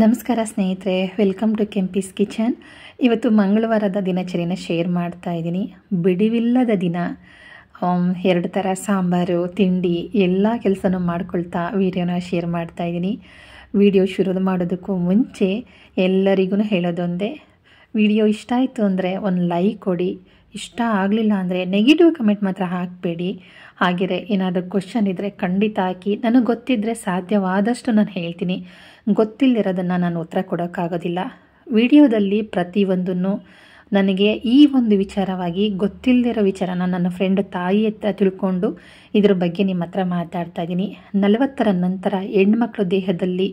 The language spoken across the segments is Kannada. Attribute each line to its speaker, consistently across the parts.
Speaker 1: ನಮಸ್ಕಾರ ಸ್ನೇಹಿತರೆ ವೆಲ್ಕಮ್ ಟು ಕೆಂಪೀಸ್ ಕಿಚನ್ ಇವತ್ತು ಮಂಗಳವಾರದ ದಿನಚರಿನ ಶೇರ್ ಮಾಡ್ತಾ ಇದ್ದೀನಿ ಬಿಡಿವಿಲ್ಲದ ದಿನ ಎರಡು ಥರ ಸಾಂಬಾರು ತಿಂಡಿ ಎಲ್ಲ ಕೆಲಸನೂ ಮಾಡ್ಕೊಳ್ತಾ ವೀಡಿಯೋನ ಶೇರ್ ಮಾಡ್ತಾ ಇದ್ದೀನಿ ವಿಡಿಯೋ ಶುರು ಮಾಡೋದಕ್ಕೂ ಮುಂಚೆ ಎಲ್ಲರಿಗೂ ಹೇಳೋದೊಂದೇ ವಿಡಿಯೋ ಇಷ್ಟ ಆಯಿತು ಅಂದರೆ ಒಂದು ಲೈಕ್ ಕೊಡಿ ಇಷ್ಟ ಆಗಲಿಲ್ಲ ಅಂದರೆ ನೆಗೆಟಿವ್ ಕಮೆಂಟ್ ಮಾತ್ರ ಹಾಕಬೇಡಿ ಹಾಗೆ ಏನಾದರೂ ಕ್ವಶನ್ ಇದ್ದರೆ ಖಂಡಿತ ಹಾಕಿ ನನಗೆ ಗೊತ್ತಿದ್ದರೆ ಸಾಧ್ಯವಾದಷ್ಟು ನಾನು ಹೇಳ್ತೀನಿ ಗೊತ್ತಿಲ್ಲದಿರೋದನ್ನು ನಾನು ಉತ್ತರ ಕೊಡೋಕ್ಕಾಗೋದಿಲ್ಲ ವಿಡಿಯೋದಲ್ಲಿ ಪ್ರತಿಯೊಂದನ್ನು ನನಗೆ ಈ ಒಂದು ವಿಚಾರವಾಗಿ ಗೊತ್ತಿಲ್ಲದಿರೋ ವಿಚಾರನ ನನ್ನ ಫ್ರೆಂಡ್ ತಾಯಿ ಹತ್ರ ತಿಳ್ಕೊಂಡು ಇದ್ರ ಬಗ್ಗೆ ನಿಮ್ಮ ಹತ್ರ ಮಾತಾಡ್ತಾ ಇದ್ದೀನಿ ನಲವತ್ತರ ನಂತರ ಹೆಣ್ಮಕ್ಳ ದೇಹದಲ್ಲಿ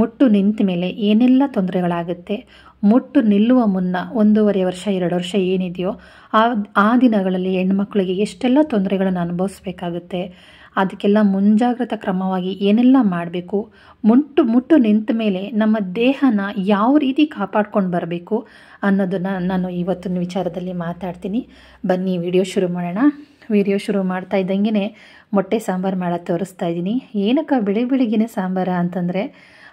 Speaker 1: ಮುಟ್ಟು ನಿಂತ ಮೇಲೆ ಏನೆಲ್ಲ ತೊಂದರೆಗಳಾಗುತ್ತೆ ಮುಟ್ಟು ನಿಲ್ಲುವ ಮುನ್ನ ಒಂದೂವರೆ ವರ್ಷ ಎರಡು ವರ್ಷ ಏನಿದೆಯೋ ಆ ಆ ದಿನಗಳಲ್ಲಿ ಹೆಣ್ಮಕ್ಳಿಗೆ ಎಷ್ಟೆಲ್ಲ ತೊಂದರೆಗಳನ್ನು ಅನುಭವಿಸ್ಬೇಕಾಗುತ್ತೆ ಅದಕ್ಕೆಲ್ಲ ಮುಂಜಾಗ್ರತಾ ಕ್ರಮವಾಗಿ ಏನೆಲ್ಲ ಮಾಡಬೇಕು ಮುಟ್ಟು ಮುಟ್ಟು ನಿಂತ ಮೇಲೆ ನಮ್ಮ ದೇಹನ ಯಾವ ರೀತಿ ಕಾಪಾಡ್ಕೊಂಡು ಬರಬೇಕು ಅನ್ನೋದನ್ನು ನಾನು ಇವತ್ತಿನ ವಿಚಾರದಲ್ಲಿ ಮಾತಾಡ್ತೀನಿ ಬನ್ನಿ ವಿಡಿಯೋ ಶುರು ಮಾಡೋಣ ವಿಡಿಯೋ ಶುರು ಮಾಡ್ತಾ ಇದ್ದಂಗೆ ಮೊಟ್ಟೆ ಸಾಂಬಾರು ಮಾಡೋ ತೋರಿಸ್ತಾ ಇದ್ದೀನಿ ಏನಕ್ಕ ಬೆಳಿಗ್ಗೆ ಬೆಳಿಗ್ಗೆ ಸಾಂಬಾರು ಅಂತಂದರೆ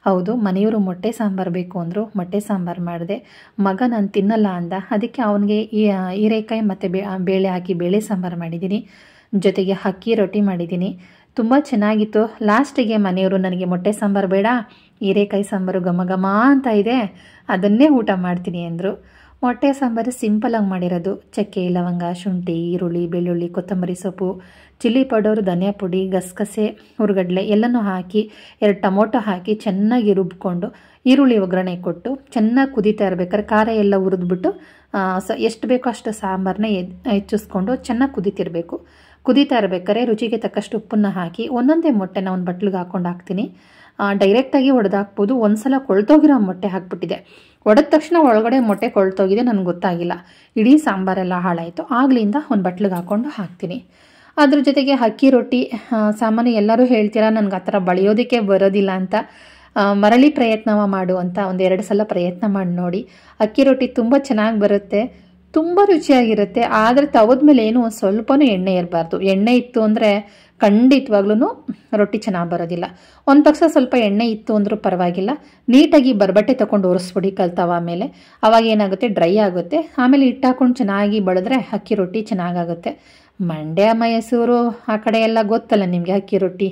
Speaker 1: ಹೌದು ಮನೆಯವರು ಮೊಟ್ಟೆ ಸಾಂಬಾರು ಬೇಕು ಅಂದರು ಮೊಟ್ಟೆ ಸಾಂಬಾರು ಮಾಡಿದೆ ಮಗ ನಾನು ತಿನ್ನಲ್ಲ ಅಂದ ಅದಕ್ಕೆ ಅವನಿಗೆ ಹೀರೆಕಾಯಿ ಮತ್ತು ಬೇಳೆ ಹಾಕಿ ಬೇಳೆ ಸಾಂಬಾರು ಮಾಡಿದ್ದೀನಿ ಜೊತೆಗೆ ಅಕ್ಕಿ ರೊಟ್ಟಿ ಮಾಡಿದ್ದೀನಿ ತುಂಬ ಚೆನ್ನಾಗಿತ್ತು ಲಾಸ್ಟಿಗೆ ಮನೆಯವರು ನನಗೆ ಮೊಟ್ಟೆ ಸಾಂಬಾರು ಬೇಡ ಹೀರೆಕಾಯಿ ಸಾಂಬಾರು ಘಮ ಘಮ ಅಂತ ಇದೆ ಅದನ್ನೇ ಊಟ ಮಾಡ್ತೀನಿ ಅಂದರು ಮೊಟ್ಟೆ ಸಾಂಬಾರು ಸಿಂಪಲಾಗಿ ಮಾಡಿರೋದು ಚಕ್ಕೆ ಲವಂಗ ಶುಂಠಿ ಈರುಳ್ಳಿ ಬೆಳ್ಳುಳ್ಳಿ ಕೊತ್ತಂಬರಿ ಸೊಪ್ಪು ಚಿಲ್ಲಿ ಪೌಡರ್ ಧನಿಯಾ ಪುಡಿ ಗಸಗಸೆ ಹುರುಗಡ್ಲೆ ಎಲ್ಲನೂ ಹಾಕಿ ಎರಡು ಟೊಮೊಟೊ ಹಾಕಿ ಚೆನ್ನಾಗಿ ರುಬ್ಕೊಂಡು ಈರುಳ್ಳಿ ಒಗ್ಗರಣೆ ಕೊಟ್ಟು ಚೆನ್ನಾಗಿ ಕುದೀತಾ ಇರ್ಬೇಕಾದ್ರೆ ಖಾರ ಎಲ್ಲ ಹುರಿದ್ಬಿಟ್ಟು ಸ ಎಷ್ಟು ಬೇಕೋ ಅಷ್ಟು ಸಾಂಬಾರನ್ನ ಹೆಚ್ಚಿಸ್ಕೊಂಡು ಚೆನ್ನಾಗಿ ಕುದೀತಿರಬೇಕು ಕುದೀತಾ ಇರಬೇಕಾದ್ರೆ ರುಚಿಗೆ ತಕ್ಕಷ್ಟು ಉಪ್ಪನ್ನ ಹಾಕಿ ಒಂದೊಂದೇ ಮೊಟ್ಟೆನ ಒಂದು ಬಟ್ಲಿಗೆ ಹಾಕ್ಕೊಂಡು ಹಾಕ್ತೀನಿ ಡೈರೆಕ್ಟಾಗಿ ಒಡೆದಾಕ್ಬೋದು ಒಂದು ಸಲ ಕೊಳ್ತೋಗಿರೋ ಮೊಟ್ಟೆ ಹಾಕ್ಬಿಟ್ಟಿದೆ ಒಡೆದ ತಕ್ಷಣ ಒಳಗಡೆ ಮೊಟ್ಟೆ ಕೊಳ್ತೋಗಿದೆ ನನಗೆ ಗೊತ್ತಾಗಿಲ್ಲ ಇಡೀ ಸಾಂಬಾರೆಲ್ಲ ಹಾಳಾಯಿತು ಆಗ್ಲಿಂದ ಒಂದು ಬಟ್ಲಿಗೆ ಹಾಕ್ಕೊಂಡು ಹಾಕ್ತೀನಿ ಅದ್ರ ಜೊತೆಗೆ ಅಕ್ಕಿ ರೊಟ್ಟಿ ಸಾಮಾನ್ಯ ಎಲ್ಲರೂ ಹೇಳ್ತೀರಾ ನನಗೆ ಆ ಥರ ಬಳಿಯೋದಕ್ಕೆ ಬರೋದಿಲ್ಲ ಅಂತ ಮರಳಿ ಪ್ರಯತ್ನ ಮಾಡುವಂಥ ಒಂದು ಎರಡು ಸಲ ಪ್ರಯತ್ನ ಮಾಡಿ ನೋಡಿ ಅಕ್ಕಿ ರೊಟ್ಟಿ ತುಂಬ ಚೆನ್ನಾಗಿ ಬರುತ್ತೆ ತುಂಬ ರುಚಿಯಾಗಿರುತ್ತೆ ಆದರೆ ತವದ ಮೇಲೆ ಏನು ಸ್ವಲ್ಪ ಎಣ್ಣೆ ಇರಬಾರ್ದು ಎಣ್ಣೆ ಇತ್ತು ಅಂದರೆ ಖಂಡಿತವಾಗ್ಲೂ ರೊಟ್ಟಿ ಚೆನ್ನಾಗಿ ಬರೋದಿಲ್ಲ ಒಂದು ಪಕ್ಷ ಸ್ವಲ್ಪ ಎಣ್ಣೆ ಇತ್ತು ಅಂದರೂ ಪರವಾಗಿಲ್ಲ ನೀಟಾಗಿ ಬರಬಟ್ಟೆ ತೊಗೊಂಡು ಒರೆಸ್ಬಿಡಿ ಕಲ್ತಾವ ಆಮೇಲೆ ಅವಾಗ ಏನಾಗುತ್ತೆ ಡ್ರೈ ಆಗುತ್ತೆ ಆಮೇಲೆ ಹಿಟ್ಟು ಹಾಕೊಂಡು ಚೆನ್ನಾಗಿ ಬಳದ್ರೆ ಅಕ್ಕಿ ರೊಟ್ಟಿ ಚೆನ್ನಾಗಾಗುತ್ತೆ ಮಂಡ್ಯ ಮೈಸೂರು ಆ ಕಡೆ ಎಲ್ಲ ಗೊತ್ತಲ್ಲ ನಿಮಗೆ ಅಕ್ಕಿ ರೊಟ್ಟಿ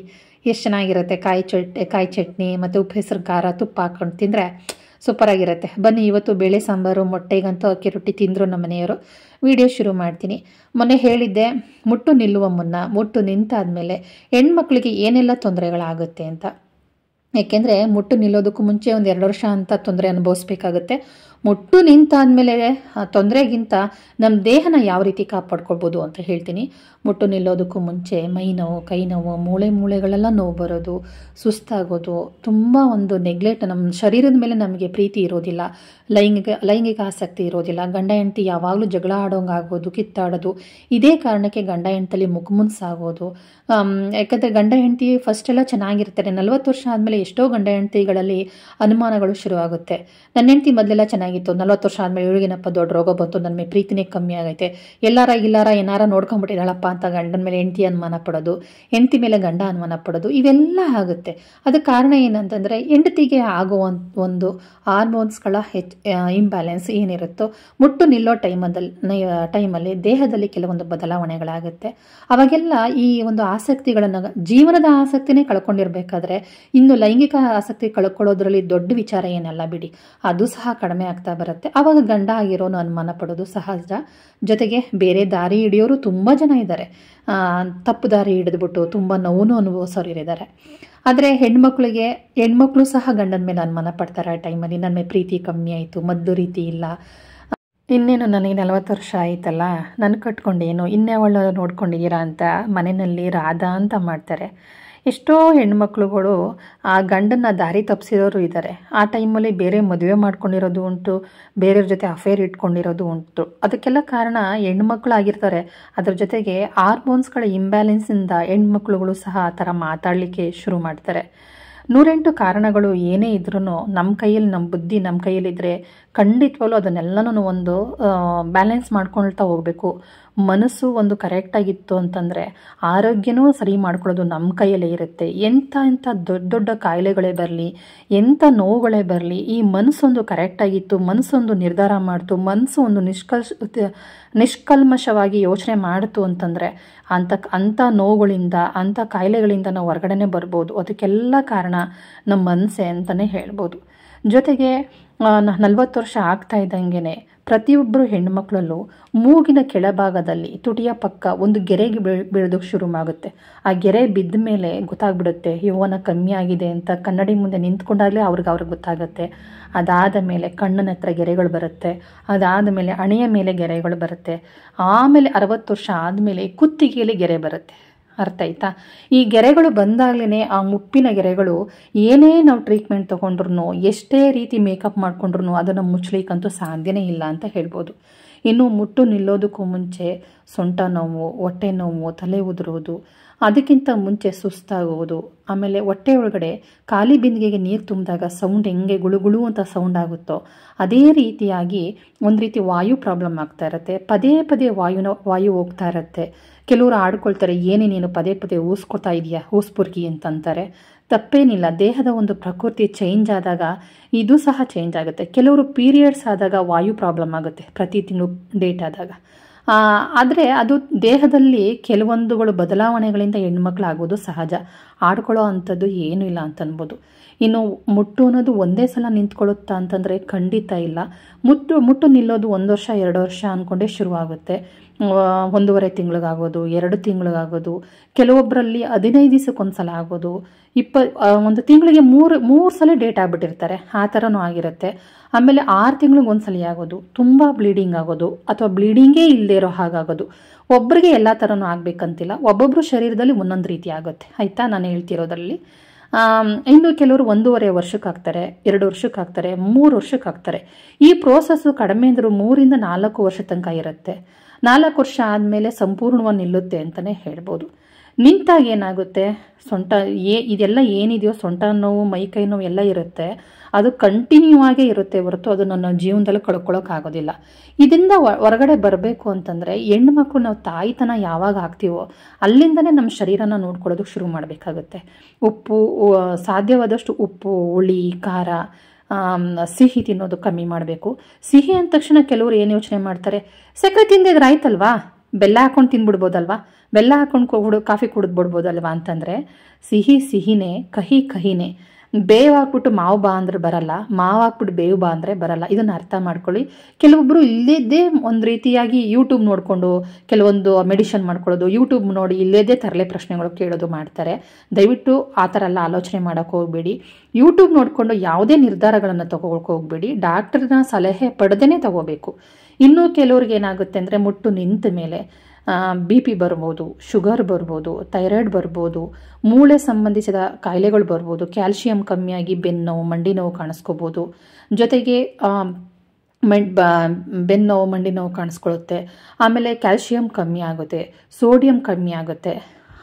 Speaker 1: ಎಷ್ಟು ಚೆನ್ನಾಗಿರುತ್ತೆ ಕಾಯಿ ಚಟ್ ಕಾಯಿ ಚಟ್ನಿ ಮತ್ತು ಉಪ್ಪು ಹೆಸರು ಖಾರ ತುಪ್ಪ ಹಾಕ್ಕೊಂಡು ತಿಂದರೆ ಸೂಪರಾಗಿರುತ್ತೆ ಬನ್ನಿ ಇವತ್ತು ಬೇಳೆ ಸಾಂಬಾರು ಮೊಟ್ಟೆಗಂತೂ ಅಕ್ಕಿ ರೊಟ್ಟಿ ತಿಂದರು ನಮ್ಮ ಮನೆಯವರು ವಿಡಿಯೋ ಶುರು ಮಾಡ್ತೀನಿ ಮೊನ್ನೆ ಹೇಳಿದ್ದೆ ಮುಟ್ಟು ನಿಲ್ಲುವ ಮುನ್ನ ಮುಟ್ಟು ನಿಂತಾದಮೇಲೆ ಹೆಣ್ಮಕ್ಳಿಗೆ ಏನೆಲ್ಲ ತೊಂದರೆಗಳಾಗುತ್ತೆ ಅಂತ ಏಕೆಂದರೆ ಮುಟ್ಟು ನಿಲ್ಲೋದಕ್ಕೂ ಮುಂಚೆ ಒಂದು ಎರಡು ವರ್ಷ ಅಂತ ತೊಂದರೆ ಅನುಭವಿಸ್ಬೇಕಾಗುತ್ತೆ ಮುಟ್ಟು ನಿಂತಾದಮೇಲೆ ತೊಂದರೆಗಿಂತ ನಮ್ಮ ದೇಹನ ಯಾವ ರೀತಿ ಕಾಪಾಡ್ಕೊಳ್ಬೋದು ಅಂತ ಹೇಳ್ತೀನಿ ಮುಟ್ಟು ನಿಲ್ಲೋದಕ್ಕೂ ಮುಂಚೆ ಮೈ ನೋವು ಕೈ ನೋವು ಮೂಳೆ ಮೂಳೆಗಳೆಲ್ಲ ನೋವು ಬರೋದು ಸುಸ್ತಾಗೋದು ತುಂಬ ಒಂದು ನೆಗ್ಲೆಕ್ಟ್ ನಮ್ಮ ಶರೀರದ ಮೇಲೆ ನಮಗೆ ಪ್ರೀತಿ ಇರೋದಿಲ್ಲ ಲೈಂಗಿಕ ಲೈಂಗಿಕ ಆಸಕ್ತಿ ಇರೋದಿಲ್ಲ ಗಂಡ ಹೆಂಡತಿ ಯಾವಾಗಲೂ ಜಗಳ ಆಡೋಂಗೆ ಆಗೋದು ಕಿತ್ತಾಡೋದು ಇದೇ ಕಾರಣಕ್ಕೆ ಗಂಡ ಹೆಂಡತಲ್ಲಿ ಮುನ್ಸಾಗೋದು ಯಾಕಂದರೆ ಗಂಡ ಹೆಂಡತಿ ಫಸ್ಟ್ ಎಲ್ಲ ಚೆನ್ನಾಗಿರ್ತಾರೆ ನಲ್ವತ್ತು ವರ್ಷ ಆದಮೇಲೆ ಎಷ್ಟೋ ಗಂಡ ಹೆಂಡತಿಗಳಲ್ಲಿ ಅನುಮಾನಗಳು ಶುರುವಾಗುತ್ತೆ ನನ್ನ ಹೆಂಡತಿ ಮೊದಲೆಲ್ಲ ಚೆನ್ನಾಗಿತ್ತು ನಲ್ವತ್ತು ವರ್ಷ ಆದಮೇಲೆ ಇವಳಿಗೇನಪ್ಪ ದೊಡ್ಡ ರೋಗ ಬಂತು ನನ್ನ ಪ್ರೀತಿನೇ ಕಮ್ಮಿ ಆಗೈತೆ ಎಲ್ಲಾರ ಇಲ್ಲಾರ ಏನಾರ ನೋಡ್ಕೊಂಬಿಟ್ಟಿದ್ದಾಳಪ್ಪ ಅಂತ ಗಂಡನ ಮೇಲೆ ಹೆಂಡತಿ ಅನುಮಾನ ಪಡೋದು ಹೆಂಡತಿ ಮೇಲೆ ಗಂಡ ಅನುಮಾನ ಪಡೋದು ಇವೆಲ್ಲ ಆಗುತ್ತೆ ಅದಕ್ಕೆ ಕಾರಣ ಏನಂತಂದರೆ ಹೆಂಡತಿಗೆ ಆಗುವ ಒಂದು ಹಾರ್ಮೋನ್ಸ್ಗಳ ಹೆಚ್ ಇಂಬ್ಯಾಲೆನ್ಸ್ ಏನಿರುತ್ತೋ ಮುಟ್ಟು ನಿಲ್ಲೋ ಟೈಮದಲ್ಲಿ ಟೈಮಲ್ಲಿ ದೇಹದಲ್ಲಿ ಕೆಲವೊಂದು ಬದಲಾವಣೆಗಳಾಗುತ್ತೆ ಅವಾಗೆಲ್ಲ ಈ ಒಂದು ಆಸಕ್ತಿಗಳನ್ನು ಜೀವನದ ಆಸಕ್ತಿನೇ ಕಳ್ಕೊಂಡಿರ್ಬೇಕಾದ್ರೆ ಇನ್ನು ಲೈಂಗಿಕ ಆಸಕ್ತಿ ಕಳ್ಕೊಳ್ಳೋದ್ರಲ್ಲಿ ದೊಡ್ಡ ವಿಚಾರ ಏನಲ್ಲ ಬಿಡಿ ಅದು ಸಹ ಕಡಿಮೆ ಆಗ್ತಾ ಬರುತ್ತೆ ಆವಾಗ ಗಂಡ ಆಗಿರೋನು ಅನುಮಾನ ಪಡೋದು ಸಹಜ ಜೊತೆಗೆ ಬೇರೆ ದಾರಿ ಹಿಡಿಯೋರು ತುಂಬ ಜನ ಇದ್ದಾರೆ ತಪ್ಪು ದಾರಿ ಹಿಡಿದ್ಬಿಟ್ಟು ತುಂಬ ನೋವು ಅನುಭವಿಸೋರು ಇದ್ದಾರೆ ಆದರೆ ಹೆಣ್ಮಕ್ಳಿಗೆ ಹೆಣ್ಮಕ್ಳು ಸಹ ಗಂಡನ ಮೇಲೆ ಅನುಮಾನ ಪಡ್ತಾರೆ ಆ ಟೈಮಲ್ಲಿ ನನ್ನ ಮೇಲೆ ಪ್ರೀತಿ ಕಮ್ಮಿ ಆಯಿತು ಮದ್ದು ರೀತಿ ಇಲ್ಲ ಇನ್ನೇನು ನನಗೆ ನಲವತ್ತು ವರ್ಷ ಆಯಿತಲ್ಲ ನಾನು ಕಟ್ಕೊಂಡೇನು ಇನ್ನೇ ಒಳ್ಳೆ ನೋಡ್ಕೊಂಡಿದ್ದೀರಾ ಅಂತ ಮನೆಯಲ್ಲಿ ರಾಧಾ ಅಂತ ಮಾಡ್ತಾರೆ ಎಷ್ಟೋ ಹೆಣ್ಮಕ್ಳುಗಳು ಆ ಗಂಡನ್ನ ದಾರಿ ತಪ್ಪಿಸಿರೋರು ಇದ್ದಾರೆ ಆ ಟೈಮಲ್ಲಿ ಬೇರೆ ಮದುವೆ ಮಾಡ್ಕೊಂಡಿರೋದು ಉಂಟು ಬೇರೆಯವ್ರ ಜೊತೆ ಅಫೇರ್ ಇಟ್ಕೊಂಡಿರೋದು ಉಂಟು ಅದಕ್ಕೆಲ್ಲ ಕಾರಣ ಹೆಣ್ಮಕ್ಳು ಆಗಿರ್ತಾರೆ ಅದ್ರ ಜೊತೆಗೆ ಹಾರ್ಮೋನ್ಸ್ಗಳ ಇಂಬ್ಯಾಲೆನ್ಸಿಂದ ಹೆಣ್ಮಕ್ಳುಗಳು ಸಹ ಆ ಥರ ಮಾತಾಡಲಿಕ್ಕೆ ಶುರು ಮಾಡ್ತಾರೆ ನೂರೆಂಟು ಕಾರಣಗಳು ಏನೇ ಇದ್ರೂ ನಮ್ಮ ಕೈಯಲ್ಲಿ ನಮ್ಮ ಬುದ್ಧಿ ನಮ್ಮ ಕೈಯಲ್ಲಿದ್ದರೆ ಖಂಡಿತವಾಗ್ಲೂ ಅದನ್ನೆಲ್ಲನೂ ಒಂದು ಬ್ಯಾಲೆನ್ಸ್ ಮಾಡ್ಕೊಳ್ತಾ ಹೋಗಬೇಕು ಮನಸ್ಸು ಒಂದು ಕರೆಕ್ಟಾಗಿತ್ತು ಅಂತಂದರೆ ಆರೋಗ್ಯನೂ ಸರಿ ಮಾಡ್ಕೊಳ್ಳೋದು ನಮ್ಮ ಕೈಯಲ್ಲೇ ಇರುತ್ತೆ ಎಂಥ ಎಂಥ ದೊಡ್ಡ ದೊಡ್ಡ ಕಾಯಿಲೆಗಳೇ ಬರಲಿ ಎಂಥ ನೋವುಗಳೇ ಬರಲಿ ಈ ಮನಸ್ಸೊಂದು ಕರೆಕ್ಟಾಗಿತ್ತು ಮನಸ್ಸೊಂದು ನಿರ್ಧಾರ ಮಾಡಿತು ಮನಸ್ಸು ಒಂದು ನಿಷ್ಕಲ್ಷ ನಿಷ್ಕಲ್ಮಶವಾಗಿ ಯೋಚನೆ ಮಾಡಿತು ಅಂತಂದರೆ ಅಂಥ ಅಂಥ ನೋವುಗಳಿಂದ ಅಂಥ ಕಾಯಿಲೆಗಳಿಂದ ನಾವು ಹೊರಗಡೆನೆ ಬರ್ಬೋದು ಅದಕ್ಕೆಲ್ಲ ಕಾರಣ ನಮ್ಮ ಮನಸ್ಸೇ ಅಂತಲೇ ಹೇಳ್ಬೋದು ಜೊತೆಗೆ ನಲ್ವತ್ತು ವರ್ಷ ಆಗ್ತಾ ಇದ್ದಂಗೆ ಪ್ರತಿಯೊಬ್ಬರು ಹೆಣ್ಣುಮಕ್ಕಳಲ್ಲೂ ಮೂಗಿನ ಕೆಳಭಾಗದಲ್ಲಿ ತುಟಿಯ ಪಕ್ಕ ಒಂದು ಗೆರೆಗೆ ಬೀಳೋದಕ್ಕೆ ಶುರು ಆಗುತ್ತೆ ಆ ಗೆರೆ ಬಿದ್ದ ಮೇಲೆ ಗೊತ್ತಾಗ್ಬಿಡುತ್ತೆ ಯೌವನ ಕಮ್ಮಿ ಆಗಿದೆ ಅಂತ ಕನ್ನಡಿ ಮುಂದೆ ನಿಂತ್ಕೊಂಡಾಗಲೇ ಅವ್ರಿಗೆ ಅವ್ರಿಗೆ ಗೊತ್ತಾಗುತ್ತೆ ಅದಾದ ಮೇಲೆ ಕಣ್ಣನ ಹತ್ರ ಗೆರೆಗಳು ಬರುತ್ತೆ ಅದಾದ ಮೇಲೆ ಹಣೆಯ ಮೇಲೆ ಗೆರೆಗಳು ಬರುತ್ತೆ ಆಮೇಲೆ ಅರವತ್ತು ವರ್ಷ ಆದಮೇಲೆ ಕುತ್ತಿಗೆಯಲ್ಲಿ ಗೆರೆ ಬರುತ್ತೆ ಅರ್ಥ ಆಯ್ತಾ ಈ ಗೆರೆಗಳು ಬಂದಾಗಲೇ ಆ ಮುಪ್ಪಿನ ಗೆರೆಗಳು ಏನೇ ನಾವು ಟ್ರೀಟ್ಮೆಂಟ್ ತೊಗೊಂಡ್ರು ಎಷ್ಟೇ ರೀತಿ ಮೇಕಪ್ ಮಾಡ್ಕೊಂಡ್ರು ಅದನ್ನು ಮುಚ್ಚಲಿಕ್ಕಂತೂ ಸಾಧ್ಯನೇ ಇಲ್ಲ ಅಂತ ಹೇಳ್ಬೋದು ಇನ್ನು ಮುಟ್ಟು ನಿಲ್ಲೋದಕ್ಕೂ ಮುಂಚೆ ಸೊಂಟ ನೋವು ಹೊಟ್ಟೆ ನೋವು ತಲೆ ಉದುರೋದು ಅದಕ್ಕಿಂತ ಮುಂಚೆ ಸುಸ್ತಾಗುವುದು ಆಮೇಲೆ ಹೊಟ್ಟೆ ಒಳಗಡೆ ಖಾಲಿ ಬಿಂದಿಗೆಗೆ ನೀರು ತುಂಬಿದಾಗ ಸೌಂಡ್ ಹೆಂಗೆ ಗುಳುಗುಳು ಅಂತ ಸೌಂಡ್ ಆಗುತ್ತೋ ಅದೇ ರೀತಿಯಾಗಿ ಒಂದು ರೀತಿ ವಾಯು ಪ್ರಾಬ್ಲಮ್ ಆಗ್ತಾ ಇರುತ್ತೆ ಪದೇ ಪದೇ ವಾಯುನ ವಾಯು ಹೋಗ್ತಾ ಇರುತ್ತೆ ಕೆಲವರು ಆಡ್ಕೊಳ್ತಾರೆ ಏನೇ ಪದೇ ಪದೇ ಊಸ್ಕೊತಾ ಇದೆಯಾ ಊಸ್ಪುರ್ಗಿ ಅಂತಂತಾರೆ ತಪ್ಪೇನಿಲ್ಲ ದೇಹದ ಒಂದು ಪ್ರಕೃತಿ ಚೇಂಜ್ ಆದಾಗ ಇದು ಸಹ ಚೇಂಜ್ ಆಗುತ್ತೆ ಕೆಲವರು ಪೀರಿಯಡ್ಸ್ ಆದಾಗ ವಾಯು ಪ್ರಾಬ್ಲಮ್ ಆಗುತ್ತೆ ಪ್ರತಿ ತಿಂಗಳು ಡೇಟ್ ಆದಾಗ ಆದರೆ ಅದು ದೇಹದಲ್ಲಿ ಕೆಲವೊಂದುಗಳು ಬದಲಾವಣೆಗಳಿಂದ ಹೆಣ್ಮಕ್ಳಾಗೋದು ಸಹಜ ಆಡ್ಕೊಳ್ಳೋ ಅಂಥದ್ದು ಏನೂ ಇಲ್ಲ ಅಂತ ಇನ್ನು ಮುಟ್ಟು ಅನ್ನೋದು ಒಂದೇ ಸಲ ನಿಂತ್ಕೊಳ್ಳುತ್ತಾ ಅಂತಂದರೆ ಖಂಡಿತ ಇಲ್ಲ ಮುಟ್ಟು ಮುಟ್ಟು ನಿಲ್ಲೋದು ಒಂದು ವರ್ಷ ಎರಡು ವರ್ಷ ಅಂದ್ಕೊಂಡೇ ಶುರುವಾಗುತ್ತೆ ಒಂದೂವರೆ ತಿಂಗಳಿಗಾಗೋದು ಎರಡು ತಿಂಗಳಿಗಾಗೋದು ಕೆಲವೊಬ್ಬರಲ್ಲಿ ಹದಿನೈದು ದಿವಸಕ್ಕೊಂದ್ಸಲ ಆಗೋದು ಇಪ್ಪ ಒಂದು ತಿಂಗಳಿಗೆ ಮೂರು ಮೂರು ಸಲ ಡೇಟ್ ಆಗಿಬಿಟ್ಟಿರ್ತಾರೆ ಆ ಥರನೂ ಆಗಿರುತ್ತೆ ಆಮೇಲೆ ಆರು ತಿಂಗಳಿಗೆ ಒಂದು ಆಗೋದು ತುಂಬ ಬ್ಲೀಡಿಂಗ್ ಆಗೋದು ಅಥವಾ ಬ್ಲೀಡಿಂಗೇ ಇಲ್ಲದೆ ಇರೋ ಹಾಗಾಗೋದು ಒಬ್ಬರಿಗೆ ಎಲ್ಲ ಥರನೂ ಆಗಬೇಕಂತಿಲ್ಲ ಒಬ್ಬೊಬ್ಬರು ಶರೀರದಲ್ಲಿ ಒಂದೊಂದು ರೀತಿ ಆಗುತ್ತೆ ಆಯಿತಾ ನಾನು ಹೇಳ್ತಿರೋದ್ರಲ್ಲಿ ಇನ್ನು ಕೆಲವರು ಒಂದೂವರೆ ವರ್ಷಕ್ಕಾಗ್ತಾರೆ ಎರಡು ವರ್ಷಕ್ಕೆ ಮೂರು ವರ್ಷಕ್ಕೆ ಈ ಪ್ರೋಸೆಸ್ಸು ಕಡಿಮೆ ಅಂದರೂ ಮೂರಿಂದ ನಾಲ್ಕು ವರ್ಷ ತನಕ ಇರುತ್ತೆ ನಾಲ್ಕು ವರ್ಷ ಆದಮೇಲೆ ಸಂಪೂರ್ಣವಾಗಿ ನಿಲ್ಲುತ್ತೆ ಅಂತಲೇ ಹೇಳ್ಬೋದು ನಿಂತಾಗ ಏನಾಗುತ್ತೆ ಸೊಂಟ ಏ ಇದೆಲ್ಲ ಏನಿದೆಯೋ ಸೊಂಟ ನೋವು ಮೈ ಕೈ ನೋವು ಎಲ್ಲ ಇರುತ್ತೆ ಅದು ಕಂಟಿನ್ಯೂ ಆಗೇ ಇರುತ್ತೆ ಹೊರತು ಅದು ನನ್ನ ಜೀವನದಲ್ಲಿ ಕಳ್ಕೊಳ್ಳೋಕ್ಕಾಗೋದಿಲ್ಲ ಇದರಿಂದ ಹೊರಗಡೆ ಬರಬೇಕು ಅಂತಂದರೆ ಮಕ್ಕಳು ನಾವು ತಾಯಿತನ ಯಾವಾಗ ಹಾಕ್ತೀವೋ ಅಲ್ಲಿಂದನೇ ನಮ್ಮ ಶರೀರನ ನೋಡ್ಕೊಳ್ಳೋದಕ್ಕೆ ಶುರು ಮಾಡಬೇಕಾಗುತ್ತೆ ಉಪ್ಪು ಸಾಧ್ಯವಾದಷ್ಟು ಉಪ್ಪು ಹುಳಿ ಖಾರ ಸಿಹಿ ತಿನ್ನೋದು ಕಮ್ಮಿ ಮಾಡಬೇಕು ಸಿಹಿ ಅಂದ ತಕ್ಷಣ ಕೆಲವರು ಏನು ಯೋಚನೆ ಮಾಡ್ತಾರೆ ಸಕ್ಕರೆ ತಿಂದಿದ್ರೆ ಆಯ್ತಲ್ವಾ ಬೆಲ್ಲ ಹಾಕೊಂಡು ತಿಂದ್ಬಿಡ್ಬೋದಲ್ವಾ ಬೆಲ್ಲ ಹಾಕೊಂಡು ಕಾಫಿ ಕುಡಿದ್ಬಿಡ್ಬೋದಲ್ವಾ ಅಂತಂದರೆ ಸಿಹಿ ಸಿಹಿನೇ ಕಹಿ ಕಹಿನೇ ಬೇವು ಹಾಕ್ಬಿಟ್ಟು ಮಾವು ಬಾ ಅಂದರೆ ಬರಲ್ಲ ಮಾವು ಹಾಕ್ಬಿಟ್ಟು ಬೇವು ಬಾ ಅಂದರೆ ಬರಲ್ಲ ಇದನ್ನು ಅರ್ಥ ಮಾಡ್ಕೊಳ್ಳಿ ಕೆಲವೊಬ್ಬರು ಇಲ್ಲದೇ ಒಂದು ರೀತಿಯಾಗಿ ಯೂಟ್ಯೂಬ್ ನೋಡಿಕೊಂಡು ಕೆಲವೊಂದು ಮೆಡಿಷನ್ ಮಾಡ್ಕೊಳ್ಳೋದು ಯೂಟ್ಯೂಬ್ ನೋಡಿ ಇಲ್ಲದೇ ತರಲೆ ಪ್ರಶ್ನೆಗಳು ಕೇಳೋದು ಮಾಡ್ತಾರೆ ದಯವಿಟ್ಟು ಆ ಥರ ಎಲ್ಲ ಆಲೋಚನೆ ಮಾಡೋಕ್ಕೆ ಹೋಗ್ಬೇಡಿ ಯೂಟ್ಯೂಬ್ ನೋಡಿಕೊಂಡು ಯಾವುದೇ ನಿರ್ಧಾರಗಳನ್ನು ತಗೊಳಕ್ಕೆ ಹೋಗಬೇಡಿ ಡಾಕ್ಟರ್ನ ಸಲಹೆ ಪಡೆದೇ ತಗೋಬೇಕು ಇನ್ನೂ ಕೆಲವ್ರಿಗೆ ಏನಾಗುತ್ತೆ ಅಂದರೆ ಮುಟ್ಟು ನಿಂತ ಮೇಲೆ ಬಿ ಪಿ ಬರ್ಬೋದು ಶುಗರ್ ಬರ್ಬೋದು ಥೈರಾಯ್ಡ್ ಬರ್ಬೋದು ಮೂಳೆ ಸಂಬಂಧಿಸಿದ ಕಾಯಿಲೆಗಳು ಬರ್ಬೋದು ಕ್ಯಾಲ್ಶಿಯಂ ಕಮ್ಮಿಯಾಗಿ ಬೆನ್ನು ಮಂಡಿ ನೋವು ಕಾಣಿಸ್ಕೋಬೋದು ಜೊತೆಗೆ ಮಂಡ್ ಬ ಬೆನ್ನು ಮಂಡಿ ನೋವು ಕಾಣಿಸ್ಕೊಳ್ಳುತ್ತೆ ಆಮೇಲೆ ಕ್ಯಾಲ್ಶಿಯಂ ಕಮ್ಮಿ ಆಗುತ್ತೆ ಸೋಡಿಯಂ ಕಮ್ಮಿ ಆಗುತ್ತೆ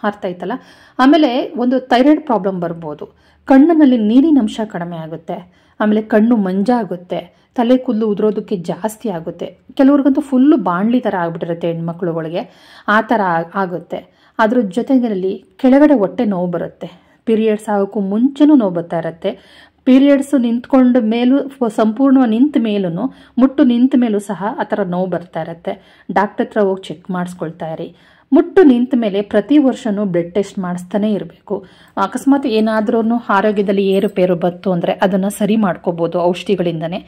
Speaker 1: ಅರ್ಥ ಆಯ್ತಲ್ಲ ಆಮೇಲೆ ಒಂದು ಥೈರಾಯ್ಡ್ ಪ್ರಾಬ್ಲಮ್ ಬರ್ಬೋದು ಕಣ್ಣಿನಲ್ಲಿ ನೀರಿನ ಅಂಶ ಕಡಿಮೆ ಆಗುತ್ತೆ ಆಮೇಲೆ ಕಣ್ಣು ಮಂಜಾಗುತ್ತೆ ತಲೆ ಕೂದಲು ಉದುರೋದಕ್ಕೆ ಜಾಸ್ತಿ ಆಗುತ್ತೆ ಕೆಲವ್ರಿಗಂತೂ ಫುಲ್ಲು ಬಾಣ್ಲಿ ಥರ ಆಗಿಬಿಟ್ಟಿರುತ್ತೆ ಹೆಣ್ಮಕ್ಳುಗಳಿಗೆ ಆ ಥರ ಆಗುತ್ತೆ ಅದ್ರ ಜೊತೆಗಿನಲ್ಲಿ ಕೆಳಗಡೆ ಹೊಟ್ಟೆ ನೋವು ಬರುತ್ತೆ ಪೀರಿಯಡ್ಸ್ ಆಗೋಕ್ಕೂ ಮುಂಚೆನೂ ನೋವು ಬರ್ತಾ ಇರುತ್ತೆ ಪೀರಿಯಡ್ಸು ನಿಂತ್ಕೊಂಡ ಮೇಲೂ ಸಂಪೂರ್ಣ ನಿಂತ ಮೇಲೂ ಮುಟ್ಟು ನಿಂತ ಮೇಲೂ ಸಹ ಆ ಥರ ನೋವು ಬರ್ತಾ ಇರುತ್ತೆ ಡಾಕ್ಟರ್ ಹತ್ರ ಹೋಗಿ ಚೆಕ್ ಮಾಡಿಸ್ಕೊಳ್ತಾ ಇರಿ ಮುಟ್ಟು ನಿಂತ ಮೇಲೆ ಪ್ರತಿ ವರ್ಷವೂ ಬ್ಲಡ್ ಟೆಸ್ಟ್ ಮಾಡಿಸ್ತಾನೆ ಇರಬೇಕು ಅಕಸ್ಮಾತ್ ಏನಾದ್ರೂ ಆರೋಗ್ಯದಲ್ಲಿ ಏರುಪೇರು ಬಂತು ಅಂದರೆ ಅದನ್ನು ಸರಿ ಮಾಡ್ಕೋಬೋದು ಔಷಧಿಗಳಿಂದನೇ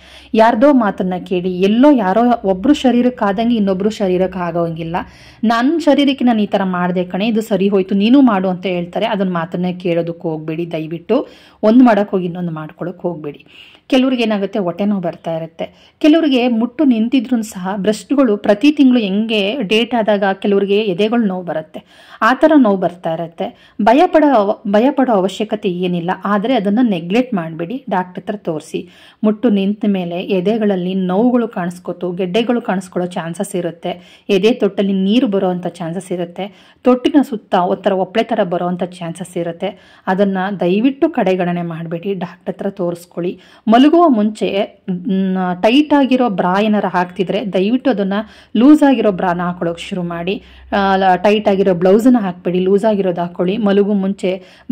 Speaker 1: ಯಾರ್ದೋ ಮಾತನ್ನು ಕೇಳಿ ಎಲ್ಲೋ ಯಾರೋ ಒಬ್ಬರು ಶರೀರಕ್ಕೆ ಆದಂಗೆ ಇನ್ನೊಬ್ಬರು ಶರೀರಕ್ಕೆ ಆಗೋಂಗಿಲ್ಲ ನನ್ನ ಶರೀರಕ್ಕೆ ನಾನು ಈ ಥರ ಮಾಡಿದೆ ಕಣೆ ಇದು ಸರಿ ಹೋಯಿತು ನೀನು ಮಾಡು ಅಂತ ಹೇಳ್ತಾರೆ ಅದನ್ನ ಮಾತನ್ನೇ ಕೇಳೋದಕ್ಕೆ ಹೋಗಬೇಡಿ ದಯವಿಟ್ಟು ಒಂದು ಹೋಗಿ ಇನ್ನೊಂದು ಮಾಡ್ಕೊಳ್ಳೋಕೆ ಹೋಗಬೇಡಿ ಕೆಲವ್ರಿಗೆ ಏನಾಗುತ್ತೆ ಹೊಟ್ಟೆ ನೋವು ಬರ್ತಾ ಇರುತ್ತೆ ಕೆಲವರಿಗೆ ಮುಟ್ಟು ನಿಂತಿದ್ರು ಸಹ ಬ್ರೆಸ್ಟ್ಗಳು ಪ್ರತಿ ತಿಂಗಳು ಹೆಂಗೆ ಡೇಟ್ ಆದಾಗ ಕೆಲವರಿಗೆ ಎದೆಗಳು ನೋವು ಬರುತ್ತೆ ಆ ಥರ ನೋವು ಬರ್ತಾ ಇರುತ್ತೆ ಭಯ ಪಡೋ ಅವಶ್ಯಕತೆ ಏನಿಲ್ಲ ಆದರೆ ಅದನ್ನು ನೆಗ್ಲೆಕ್ಟ್ ಮಾಡಬೇಡಿ ಡಾಕ್ಟ್ರ್ ಹತ್ರ ತೋರಿಸಿ ಮುಟ್ಟು ನಿಂತ ಮೇಲೆ ಎದೆಗಳಲ್ಲಿ ನೋವುಗಳು ಕಾಣಿಸ್ಕೋತು ಗೆಡ್ಡೆಗಳು ಕಾಣಿಸ್ಕೊಳ್ಳೋ ಚಾನ್ಸಸ್ ಇರುತ್ತೆ ಎದೆ ತೊಟ್ಟಲ್ಲಿ ನೀರು ಬರೋ ಚಾನ್ಸಸ್ ಇರುತ್ತೆ ತೊಟ್ಟಿನ ಸುತ್ತ ಒತ್ತರ ಒಪ್ಪಳೆ ಥರ ಬರೋವಂಥ ಚಾನ್ಸಸ್ ಇರುತ್ತೆ ಅದನ್ನು ದಯವಿಟ್ಟು ಕಡೆಗಣನೆ ಮಾಡಬೇಡಿ ಡಾಕ್ಟ್ರ್ ಹತ್ರ ತೋರಿಸ್ಕೊಳ್ಳಿ ಮಲಗುವ ಮುಂಚೆ ಟೈಟ್ ಆಗಿರೋ ಬ್ರಾ ಏನಾರು ಹಾಕ್ತಿದ್ರೆ ದಯವಿಟ್ಟು ಅದನ್ನು ಲೂಸ್ ಆಗಿರೋ ಬ್ರಾನ ಹಾಕೊಳ್ಳೋಕೆ ಶುರು ಮಾಡಿ ಟೈಟ್ ಆಗಿರೋ ಬ್ಲೌಸನ್ನು ಹಾಕ್ಬೇಡಿ ಲೂಸ್ ಆಗಿರೋದು ಹಾಕ್ಕೊಳ್ಳಿ ಮಲಗು ಮುಂಚೆ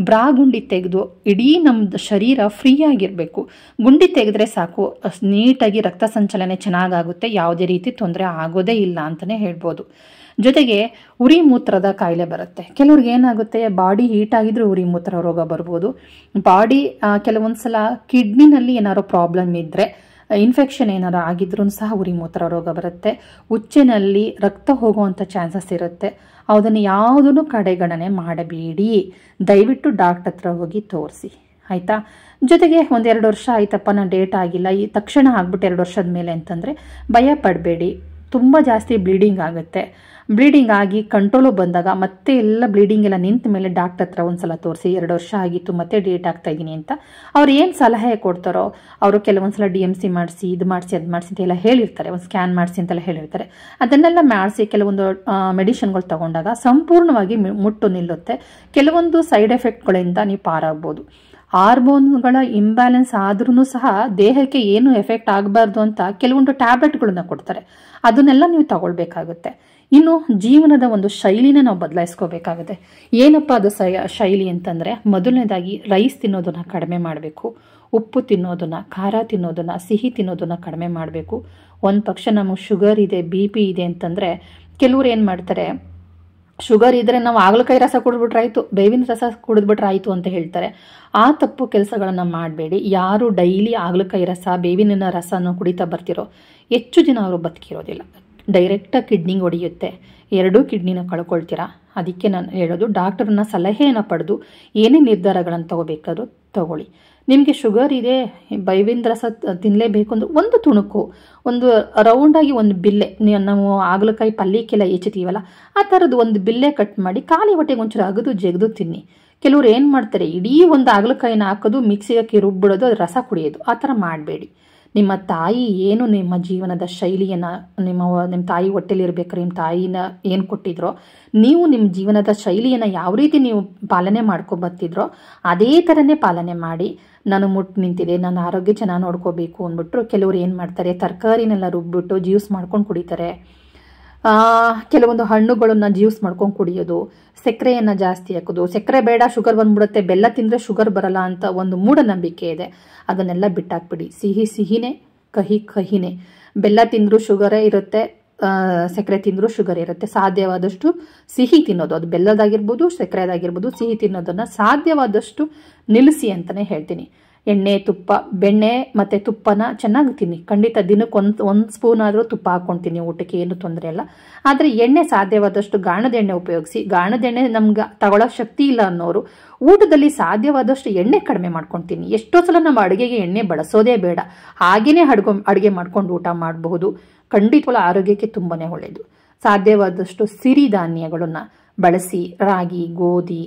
Speaker 1: ಬ್ರಾ ಗುಂಡಿ ತೆಗೆದು ಇಡೀ ನಮ್ಮದು ಶರೀರ ಫ್ರೀ ಆಗಿರಬೇಕು ಗುಂಡಿ ತೆಗೆದ್ರೆ ಸಾಕು ನೀಟಾಗಿ ರಕ್ತ ಸಂಚಲನೆ ಚೆನ್ನಾಗಾಗುತ್ತೆ ಯಾವುದೇ ರೀತಿ ತೊಂದರೆ ಆಗೋದೇ ಇಲ್ಲ ಅಂತಲೇ ಹೇಳ್ಬೋದು ಜೊತೆಗೆ ಉರಿ ಮೂತ್ರದ ಕಾಯಿಲೆ ಬರುತ್ತೆ ಕೆಲವ್ರಿಗೆ ಏನಾಗುತ್ತೆ ಬಾಡಿ ಹೀಟ್ ಆಗಿದ್ರೆ ಉರಿ ಮೂತ್ರ ರೋಗ ಬರ್ಬೋದು ಬಾಡಿ ಕೆಲವೊಂದು ಸಲ ಕಿಡ್ನಿನಲ್ಲಿ ಏನಾದ್ರು ಪ್ರಾಬ್ಲಮ್ ಇದ್ದರೆ ಇನ್ಫೆಕ್ಷನ್ ಏನಾರು ಆಗಿದ್ರೂ ಸಹ ಉರಿ ಮೂತ್ರ ರೋಗ ಬರುತ್ತೆ ಉಚ್ಚೆನಲ್ಲಿ ರಕ್ತ ಹೋಗುವಂಥ ಚಾನ್ಸಸ್ ಇರುತ್ತೆ ಅದನ್ನು ಯಾವುದನ್ನು ಕಡೆಗಣನೆ ಮಾಡಬೇಡಿ ದಯವಿಟ್ಟು ಡಾಕ್ಟರ್ ಹತ್ರ ಹೋಗಿ ತೋರಿಸಿ ಆಯಿತಾ ಜೊತೆಗೆ ಒಂದೆರಡು ವರ್ಷ ಆಯ್ತಪ್ಪ ನಾನು ಡೇಟ್ ಆಗಿಲ್ಲ ಈ ತಕ್ಷಣ ಆಗ್ಬಿಟ್ಟು ಎರಡು ವರ್ಷದ ಮೇಲೆ ಅಂತಂದರೆ ಭಯ ಪಡಬೇಡಿ ತುಂಬ ಜಾಸ್ತಿ ಬ್ಲೀಡಿಂಗ್ ಆಗುತ್ತೆ ಬ್ಲೀಡಿಂಗ್ ಆಗಿ ಕಂಟ್ರೋಲು ಬಂದಾಗ ಮತ್ತೆ ಎಲ್ಲ ಬ್ಲೀಡಿಂಗ್ ಎಲ್ಲ ನಿಂತ ಮೇಲೆ ಡಾಕ್ಟರ್ ಹತ್ರ ಒಂದ್ಸಲ ಸಲ ತೋರಿಸಿ ಎರಡು ವರ್ಷ ಆಗಿತ್ತು ಮತ್ತೆ ಡೇಟ್ ಆಗ್ತಾ ಇದ್ದೀನಿ ಅಂತ ಅವ್ರು ಏನು ಸಲಹೆ ಕೊಡ್ತಾರೋ ಅವರು ಕೆಲವೊಂದು ಸಲ ಡಿ ಎಮ್ ಸಿ ಮಾಡಿಸಿ ಇದು ಮಾಡಿಸಿ ಅದು ಮಾಡಿಸಿ ಎಲ್ಲ ಹೇಳಿರ್ತಾರೆ ಒಂದು ಸ್ಕ್ಯಾನ್ ಮಾಡಿಸಿ ಅಂತೆಲ್ಲ ಹೇಳಿರ್ತಾರೆ ಅದನ್ನೆಲ್ಲ ಮಾಡಿಸಿ ಕೆಲವೊಂದು ಮೆಡಿಷನ್ಗಳು ತಗೊಂಡಾಗ ಸಂಪೂರ್ಣವಾಗಿ ಮುಟ್ಟು ನಿಲ್ಲುತ್ತೆ ಕೆಲವೊಂದು ಸೈಡ್ ಎಫೆಕ್ಟ್ಗಳಿಂದ ನೀವು ಪಾರಾಗ್ಬೋದು ಹಾರ್ಮೋನ್ಗಳ ಇಂಬ್ಯಾಲೆನ್ಸ್ ಆದ್ರೂ ಸಹ ದೇಹಕ್ಕೆ ಏನು ಎಫೆಕ್ಟ್ ಆಗಬಾರ್ದು ಅಂತ ಕೆಲವೊಂದು ಟ್ಯಾಬ್ಲೆಟ್ಗಳನ್ನ ಕೊಡ್ತಾರೆ ಅದನ್ನೆಲ್ಲ ನೀವು ತಗೊಳ್ಬೇಕಾಗುತ್ತೆ ಇನ್ನು ಜೀವನದ ಒಂದು ಶೈಲಿನ ನಾವು ಬದಲಾಯಿಸ್ಕೋಬೇಕಾಗುತ್ತೆ ಏನಪ್ಪ ಅದು ಶೈಲಿ ಅಂತಂದರೆ ಮೊದಲನೇದಾಗಿ ರೈಸ್ ತಿನ್ನೋದನ್ನು ಕಡಿಮೆ ಮಾಡಬೇಕು ಉಪ್ಪು ತಿನ್ನೋದನ್ನು ಖಾರ ತಿನ್ನೋದನ್ನು ಸಿಹಿ ತಿನ್ನೋದನ್ನು ಕಡಿಮೆ ಮಾಡಬೇಕು ಒಂದು ಪಕ್ಷ ನಮಗೆ ಶುಗರ್ ಇದೆ ಬಿ ಪಿ ಇದೆ ಅಂತಂದರೆ ಕೆಲವ್ರು ಏನು ಮಾಡ್ತಾರೆ ಶುಗರ್ ಇದ್ದರೆ ನಾವು ಆಗಲಕಾಯಿ ರಸ ಕುಡಿದ್ಬಿಟ್ರಾಯಿತು ಬೇವಿನ ರಸ ಕುಡಿದ್ಬಿಟ್ರಾಯಿತು ಅಂತ ಹೇಳ್ತಾರೆ ಆ ತಪ್ಪು ಕೆಲಸಗಳನ್ನು ಮಾಡಬೇಡಿ ಯಾರು ಡೈಲಿ ಆಗಲಕಾಯಿ ರಸ ಬೇವಿನ ರಸನ ಕುಡಿತಾ ಬರ್ತಿರೋ ಹೆಚ್ಚು ದಿನ ಅವರು ಬದುಕಿರೋದಿಲ್ಲ ಡೈರೆಕ್ಟಾಗಿ ಕಿಡ್ನಿಗೆ ಹೊಡೆಯುತ್ತೆ ಎರಡೂ ಕಿಡ್ನಿನ ಕಳ್ಕೊಳ್ತೀರಾ ಅದಕ್ಕೆ ನಾನು ಹೇಳೋದು ಡಾಕ್ಟರ್ನ ಸಲಹೆಯನ್ನು ಪಡೆದು ಏನೇ ನಿರ್ಧಾರಗಳನ್ನು ತಗೋಬೇಕಾದ್ರೂ ತಗೊಳ್ಳಿ ನಿಮಗೆ ಶುಗರ್ ಇದೆ ಬೈವಿಂದ ರಸ ತಿನ್ನಲೇಬೇಕು ಅಂದರೆ ಒಂದು ತುಣುಕು ಒಂದು ರೌಂಡಾಗಿ ಒಂದು ಬಿಲ್ಲೆ ನಾವು ಆಗಲಕಾಯಿ ಪಲ್ಯಕ್ಕೆಲ್ಲ ಹೆಚ್ಚುತ್ತೀವಲ್ಲ ಆ ಥರದ್ದು ಒಂದು ಬಿಲ್ಲೆ ಕಟ್ ಮಾಡಿ ಖಾಲಿ ಹೊಟ್ಟೆಗೆ ಒಂಚೂರು ಅಗದು ಜಗದು ತಿನ್ನಿ ಕೆಲವ್ರು ಏನು ಮಾಡ್ತಾರೆ ಇಡೀ ಒಂದು ಆಗಲಕಾಯಿನ ಹಾಕೋದು ಮಿಕ್ಸಿಗೆ ಹಾಕಿ ರುಬ್ಬಿಡೋದು ಅದು ರಸ ಕುಡಿಯೋದು ಆ ಥರ ಮಾಡಬೇಡಿ ನಿಮ್ಮ ತಾಯಿ ಏನು ನಿಮ್ಮ ಜೀವನದ ಶೈಲಿಯನ್ನು ನಿಮ್ಮ ನಿಮ್ಮ ತಾಯಿ ಹೊಟ್ಟೆಲಿ ನಿಮ್ಮ ತಾಯಿನ ಏನು ಕೊಟ್ಟಿದ್ರೋ ನೀವು ನಿಮ್ಮ ಜೀವನದ ಶೈಲಿಯನ್ನು ಯಾವ ರೀತಿ ನೀವು ಪಾಲನೆ ಮಾಡ್ಕೊಬತ್ತಿದ್ರೋ ಅದೇ ಥರನೇ ಪಾಲನೆ ಮಾಡಿ ನಾನು ಮುಟ್ಟು ನಿಂತಿದೆ ನನ್ನ ಆರೋಗ್ಯ ಚೆನ್ನಾಗಿ ನೋಡ್ಕೋಬೇಕು ಅಂದ್ಬಿಟ್ರು ಕೆಲವರು ಏನು ಮಾಡ್ತಾರೆ ತರಕಾರಿನೆಲ್ಲ ರುಬ್ಬಿಬಿಟ್ಟು ಜ್ಯೂಸ್ ಮಾಡ್ಕೊಂಡು ಕುಡಿತಾರೆ ಕೆಲವೊಂದು ಹಣ್ಣುಗಳನ್ನು ಜ್ಯೂಸ್ ಮಾಡ್ಕೊಂಡು ಕುಡಿಯೋದು ಸಕ್ಕರೆಯನ್ನು ಜಾಸ್ತಿ ಹಾಕೋದು ಸಕ್ಕರೆ ಬೇಡ ಶುಗರ್ ಬಂದ್ಬಿಡುತ್ತೆ ಬೆಲ್ಲ ತಿಂದರೆ ಶುಗರ್ ಬರಲ್ಲ ಅಂತ ಒಂದು ಮೂಢನಂಬಿಕೆ ಇದೆ ಅದನ್ನೆಲ್ಲ ಬಿಟ್ಟಾಕ್ಬಿಡಿ ಸಿಹಿ ಸಿಹಿನೇ ಕಹಿ ಕಹಿನೇ ಬೆಲ್ಲ ತಿಂದರೂ ಶುಗರೇ ಇರುತ್ತೆ ಸಕ್ಕರೆ ತಿಂದರೂ ಶುಗರ್ ಇರುತ್ತೆ ಸಾಧ್ಯವಾದಷ್ಟು ಸಿಹಿ ತಿನ್ನೋದು ಅದು ಬೆಲ್ಲದಾಗಿರ್ಬೋದು ಸಕ್ಕರೆದಾಗಿರ್ಬೋದು ಸಿಹಿ ತಿನ್ನೋದನ್ನು ಸಾಧ್ಯವಾದಷ್ಟು ನಿಲ್ಲಿಸಿ ಅಂತಲೇ ಹೇಳ್ತೀನಿ ಎಣ್ಣೆ ತುಪ್ಪ ಬೆಣ್ಣೆ ಮತ್ತು ತುಪ್ಪನ ಚೆನ್ನಾಗಿ ತಿನ್ನಿ ಖಂಡಿತ ದಿನಕ್ಕೆ ಒಂದು ಒಂದು ಸ್ಪೂನ್ ಆದರೂ ತುಪ್ಪ ಹಾಕ್ಕೊಂತೀನಿ ಊಟಕ್ಕೆ ಏನು ತೊಂದರೆ ಇಲ್ಲ ಆದರೆ ಎಣ್ಣೆ ಸಾಧ್ಯವಾದಷ್ಟು ಗಾಣದ ಎಣ್ಣೆ ಉಪಯೋಗಿಸಿ ಗಾಣದ ಎಣ್ಣೆ ನಮ್ಗೆ ತಗೊಳ್ಳೋ ಶಕ್ತಿ ಇಲ್ಲ ಅನ್ನೋರು ಊಟದಲ್ಲಿ ಸಾಧ್ಯವಾದಷ್ಟು ಎಣ್ಣೆ ಕಡಿಮೆ ಮಾಡ್ಕೊತೀನಿ ಎಷ್ಟೋ ಸಲ ನಮ್ಮ ಅಡುಗೆಗೆ ಎಣ್ಣೆ ಬಳಸೋದೇ ಬೇಡ ಹಾಗೆಯೇ ಅಡ್ಗೊಂಬ ಅಡುಗೆ ಮಾಡ್ಕೊಂಡು ಊಟ ಮಾಡಬಹುದು ಖಂಡಿತವಲ್ಲ ಆರೋಗ್ಯಕ್ಕೆ ತುಂಬಾ ಒಳ್ಳೆಯದು ಸಾಧ್ಯವಾದಷ್ಟು ಸಿರಿಧಾನ್ಯಗಳನ್ನು ಬಳಸಿ ರಾಗಿ ಗೋಧಿ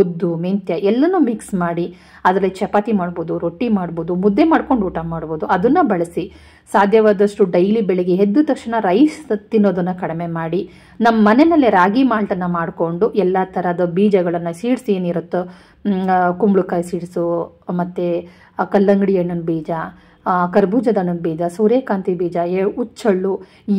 Speaker 1: ಉದ್ದು ಮೆಂತ್ಯ ಎಲ್ಲನೂ ಮಿಕ್ಸ್ ಮಾಡಿ ಅದರಲ್ಲಿ ಚಪಾತಿ ಮಾಡ್ಬೋದು ರೊಟ್ಟಿ ಮಾಡ್ಬೋದು ಮುದ್ದೆ ಮಾಡ್ಕೊಂಡು ಊಟ ಮಾಡ್ಬೋದು ಅದನ್ನು ಬಳಸಿ ಸಾಧ್ಯವಾದಷ್ಟು ಡೈಲಿ ಬೆಳಗ್ಗೆ ಎದ್ದ ತಕ್ಷಣ ರೈಸ್ ತಿನ್ನೋದನ್ನು ಕಡಿಮೆ ಮಾಡಿ ನಮ್ಮ ಮನೆಯಲ್ಲೇ ರಾಗಿ ಮಾಲ್ಟನ್ನು ಮಾಡಿಕೊಂಡು ಎಲ್ಲ ಥರದ ಬೀಜಗಳನ್ನು ಸೀಡ್ಸ್ ಏನಿರುತ್ತೋ ಕುಂಬಳಕಾಯಿ ಸೀಡ್ಸು ಮತ್ತು ಕಲ್ಲಂಗಡಿ ಹಣ್ಣಿನ ಬೀಜ ಕರ್ಬೂಜದ ಬೀಜ ಸೂರ್ಯಕಾಂತಿ ಬೀಜ ಎ ಉಚ್ಚಳ್ಳು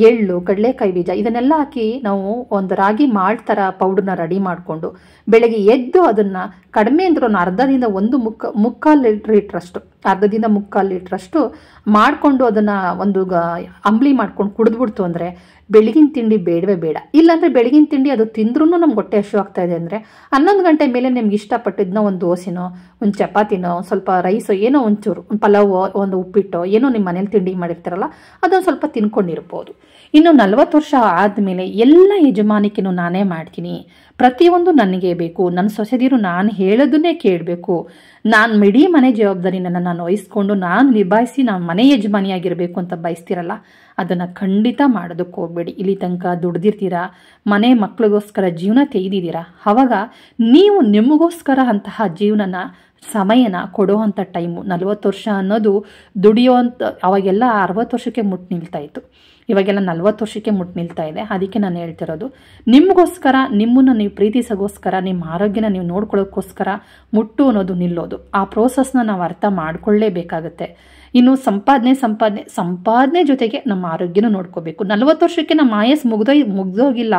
Speaker 1: ಎಳ್ಳು ಕಡಲೆಕಾಯಿ ಬೀಜ ಇದನ್ನೆಲ್ಲ ಹಾಕಿ ನಾವು ಒಂದು ರಾಗಿ ಥರ ಪೌಡರ್ನ ರೆಡಿ ಮಾಡಿಕೊಂಡು ಬೆಳಗ್ಗೆ ಎದ್ದು ಅದನ್ನು ಕಡಿಮೆ ಅಂದ್ರೆ ಒಂದು ಅರ್ಧದಿಂದ ಒಂದು ಮುಕ್ಕ ಮುಕ್ಕಾಲು ಲೀಟ್ರಷ್ಟು ಅರ್ಧದಿಂದ ಮುಕ್ಕಾಲು ಲೀಟ್ರಷ್ಟು ಮಾಡಿಕೊಂಡು ಅದನ್ನು ಒಂದು ಗ ಅಂಬ್ಲಿ ಮಾಡ್ಕೊಂಡು ಕುಡಿದ್ಬಿಡ್ತು ಅಂದರೆ ಬೆಳಗಿನ ತಿಂಡಿ ಬೇಡವೇ ಬೇಡ ಇಲ್ಲಾಂದರೆ ಬೆಳಗಿನ ತಿಂಡಿ ಅದು ತಿಂದ್ರೂ ನಮ್ಗೆ ಹೊಟ್ಟೆ ಹಶು ಆಗ್ತಾ ಇದೆ ಅಂದರೆ ಹನ್ನೊಂದು ಗಂಟೆ ಮೇಲೆ ನಿಮ್ಗೆ ಇಷ್ಟಪಟ್ಟಿದ್ನ ಒಂದು ದೋಸೆನೋ ಒಂದು ಚಪಾತಿನೋ ಸ್ವಲ್ಪ ರೈಸೋ ಏನೋ ಒಂಚೂರು ಒಂದು ಪಲಾವೋ ಒಂದು ಉಪ್ಪಿಟ್ಟೋ ಏನೋ ನಿಮ್ಮ ಮನೇಲಿ ತಿಂಡಿ ಮಾಡಿರ್ತಾರಲ್ಲ ಅದೊಂದು ಸ್ವಲ್ಪ ತಿನ್ಕೊಂಡಿರ್ಬೋದು ಇನ್ನು ನಲವತ್ತು ವರ್ಷ ಆದಮೇಲೆ ಎಲ್ಲ ಯಜಮಾನಿಕೆನೂ ನಾನೇ ಮಾಡ್ತೀನಿ ಪ್ರತಿಯೊಂದು ನನಗೆ ಬೇಕು ನನ್ನ ಸೊಸೆದಿರು ನಾನು ಹೇಳೋದನ್ನೇ ಕೇಳಬೇಕು ನಾನು ಮಿಡೀ ಮನೆ ಜವಾಬ್ದಾರಿನ ನಾನು ವಹಿಸ್ಕೊಂಡು ನಾನು ನಿಭಾಯಿಸಿ ನಾನು ಮನೆ ಯಜಮಾನಿಯಾಗಿರಬೇಕು ಅಂತ ಬಯಸ್ತಿರಲ್ಲ ಅದನ್ನು ಖಂಡಿತ ಮಾಡೋದಕ್ಕೆ ಹೋಗಬೇಡಿ ಇಲ್ಲಿ ತನಕ ದುಡ್ದಿರ್ತೀರಾ ಮನೆ ಮಕ್ಕಳಿಗೋಸ್ಕರ ಜೀವನ ತೆಗೆದಿದ್ದೀರಾ ಆವಾಗ ನೀವು ನಿಮಗೋಸ್ಕರ ಅಂತಹ ಜೀವನನ ಸಮಯನ ಅಂಥ ಟೈಮು ನಲವತ್ತು ವರ್ಷ ಅನ್ನೋದು ದುಡಿಯೋ ಅಂತ ಅವಾಗೆಲ್ಲ ಅರವತ್ತು ವರ್ಷಕ್ಕೆ ಮುಟ್ಟು ನಿಲ್ತಾಯಿತ್ತು ಇವಾಗೆಲ್ಲ ನಲ್ವತ್ತು ವರ್ಷಕ್ಕೆ ಮುಟ್ಟು ನಿಲ್ತಾ ಇದೆ ಅದಕ್ಕೆ ನಾನು ಹೇಳ್ತಿರೋದು ನಿಮಗೋಸ್ಕರ ನಿಮ್ಮನ್ನು ನೀವು ಪ್ರೀತಿಸೋಗೋಸ್ಕರ ನಿಮ್ಮ ಆರೋಗ್ಯನ ನೀವು ನೋಡ್ಕೊಳ್ಳೋಕ್ಕೋಸ್ಕರ ಮುಟ್ಟು ಅನ್ನೋದು ನಿಲ್ಲೋದು ಆ ಪ್ರೋಸೆಸ್ನ ನಾವು ಅರ್ಥ ಮಾಡಿಕೊಳ್ಳೇಬೇಕಾಗುತ್ತೆ ಇನ್ನು ಸಂಪಾದನೆ ಸಂಪಾದನೆ ಸಂಪಾದನೆ ಜೊತೆಗೆ ನಮ್ಮ ಆರೋಗ್ಯನೂ ನೋಡ್ಕೋಬೇಕು ನಲವತ್ತು ವರ್ಷಕ್ಕೆ ನಮ್ಮ ಆಯಸ್ ಮುಗ್ದೋ ಮುಗ್ದೋಗಿಲ್ಲ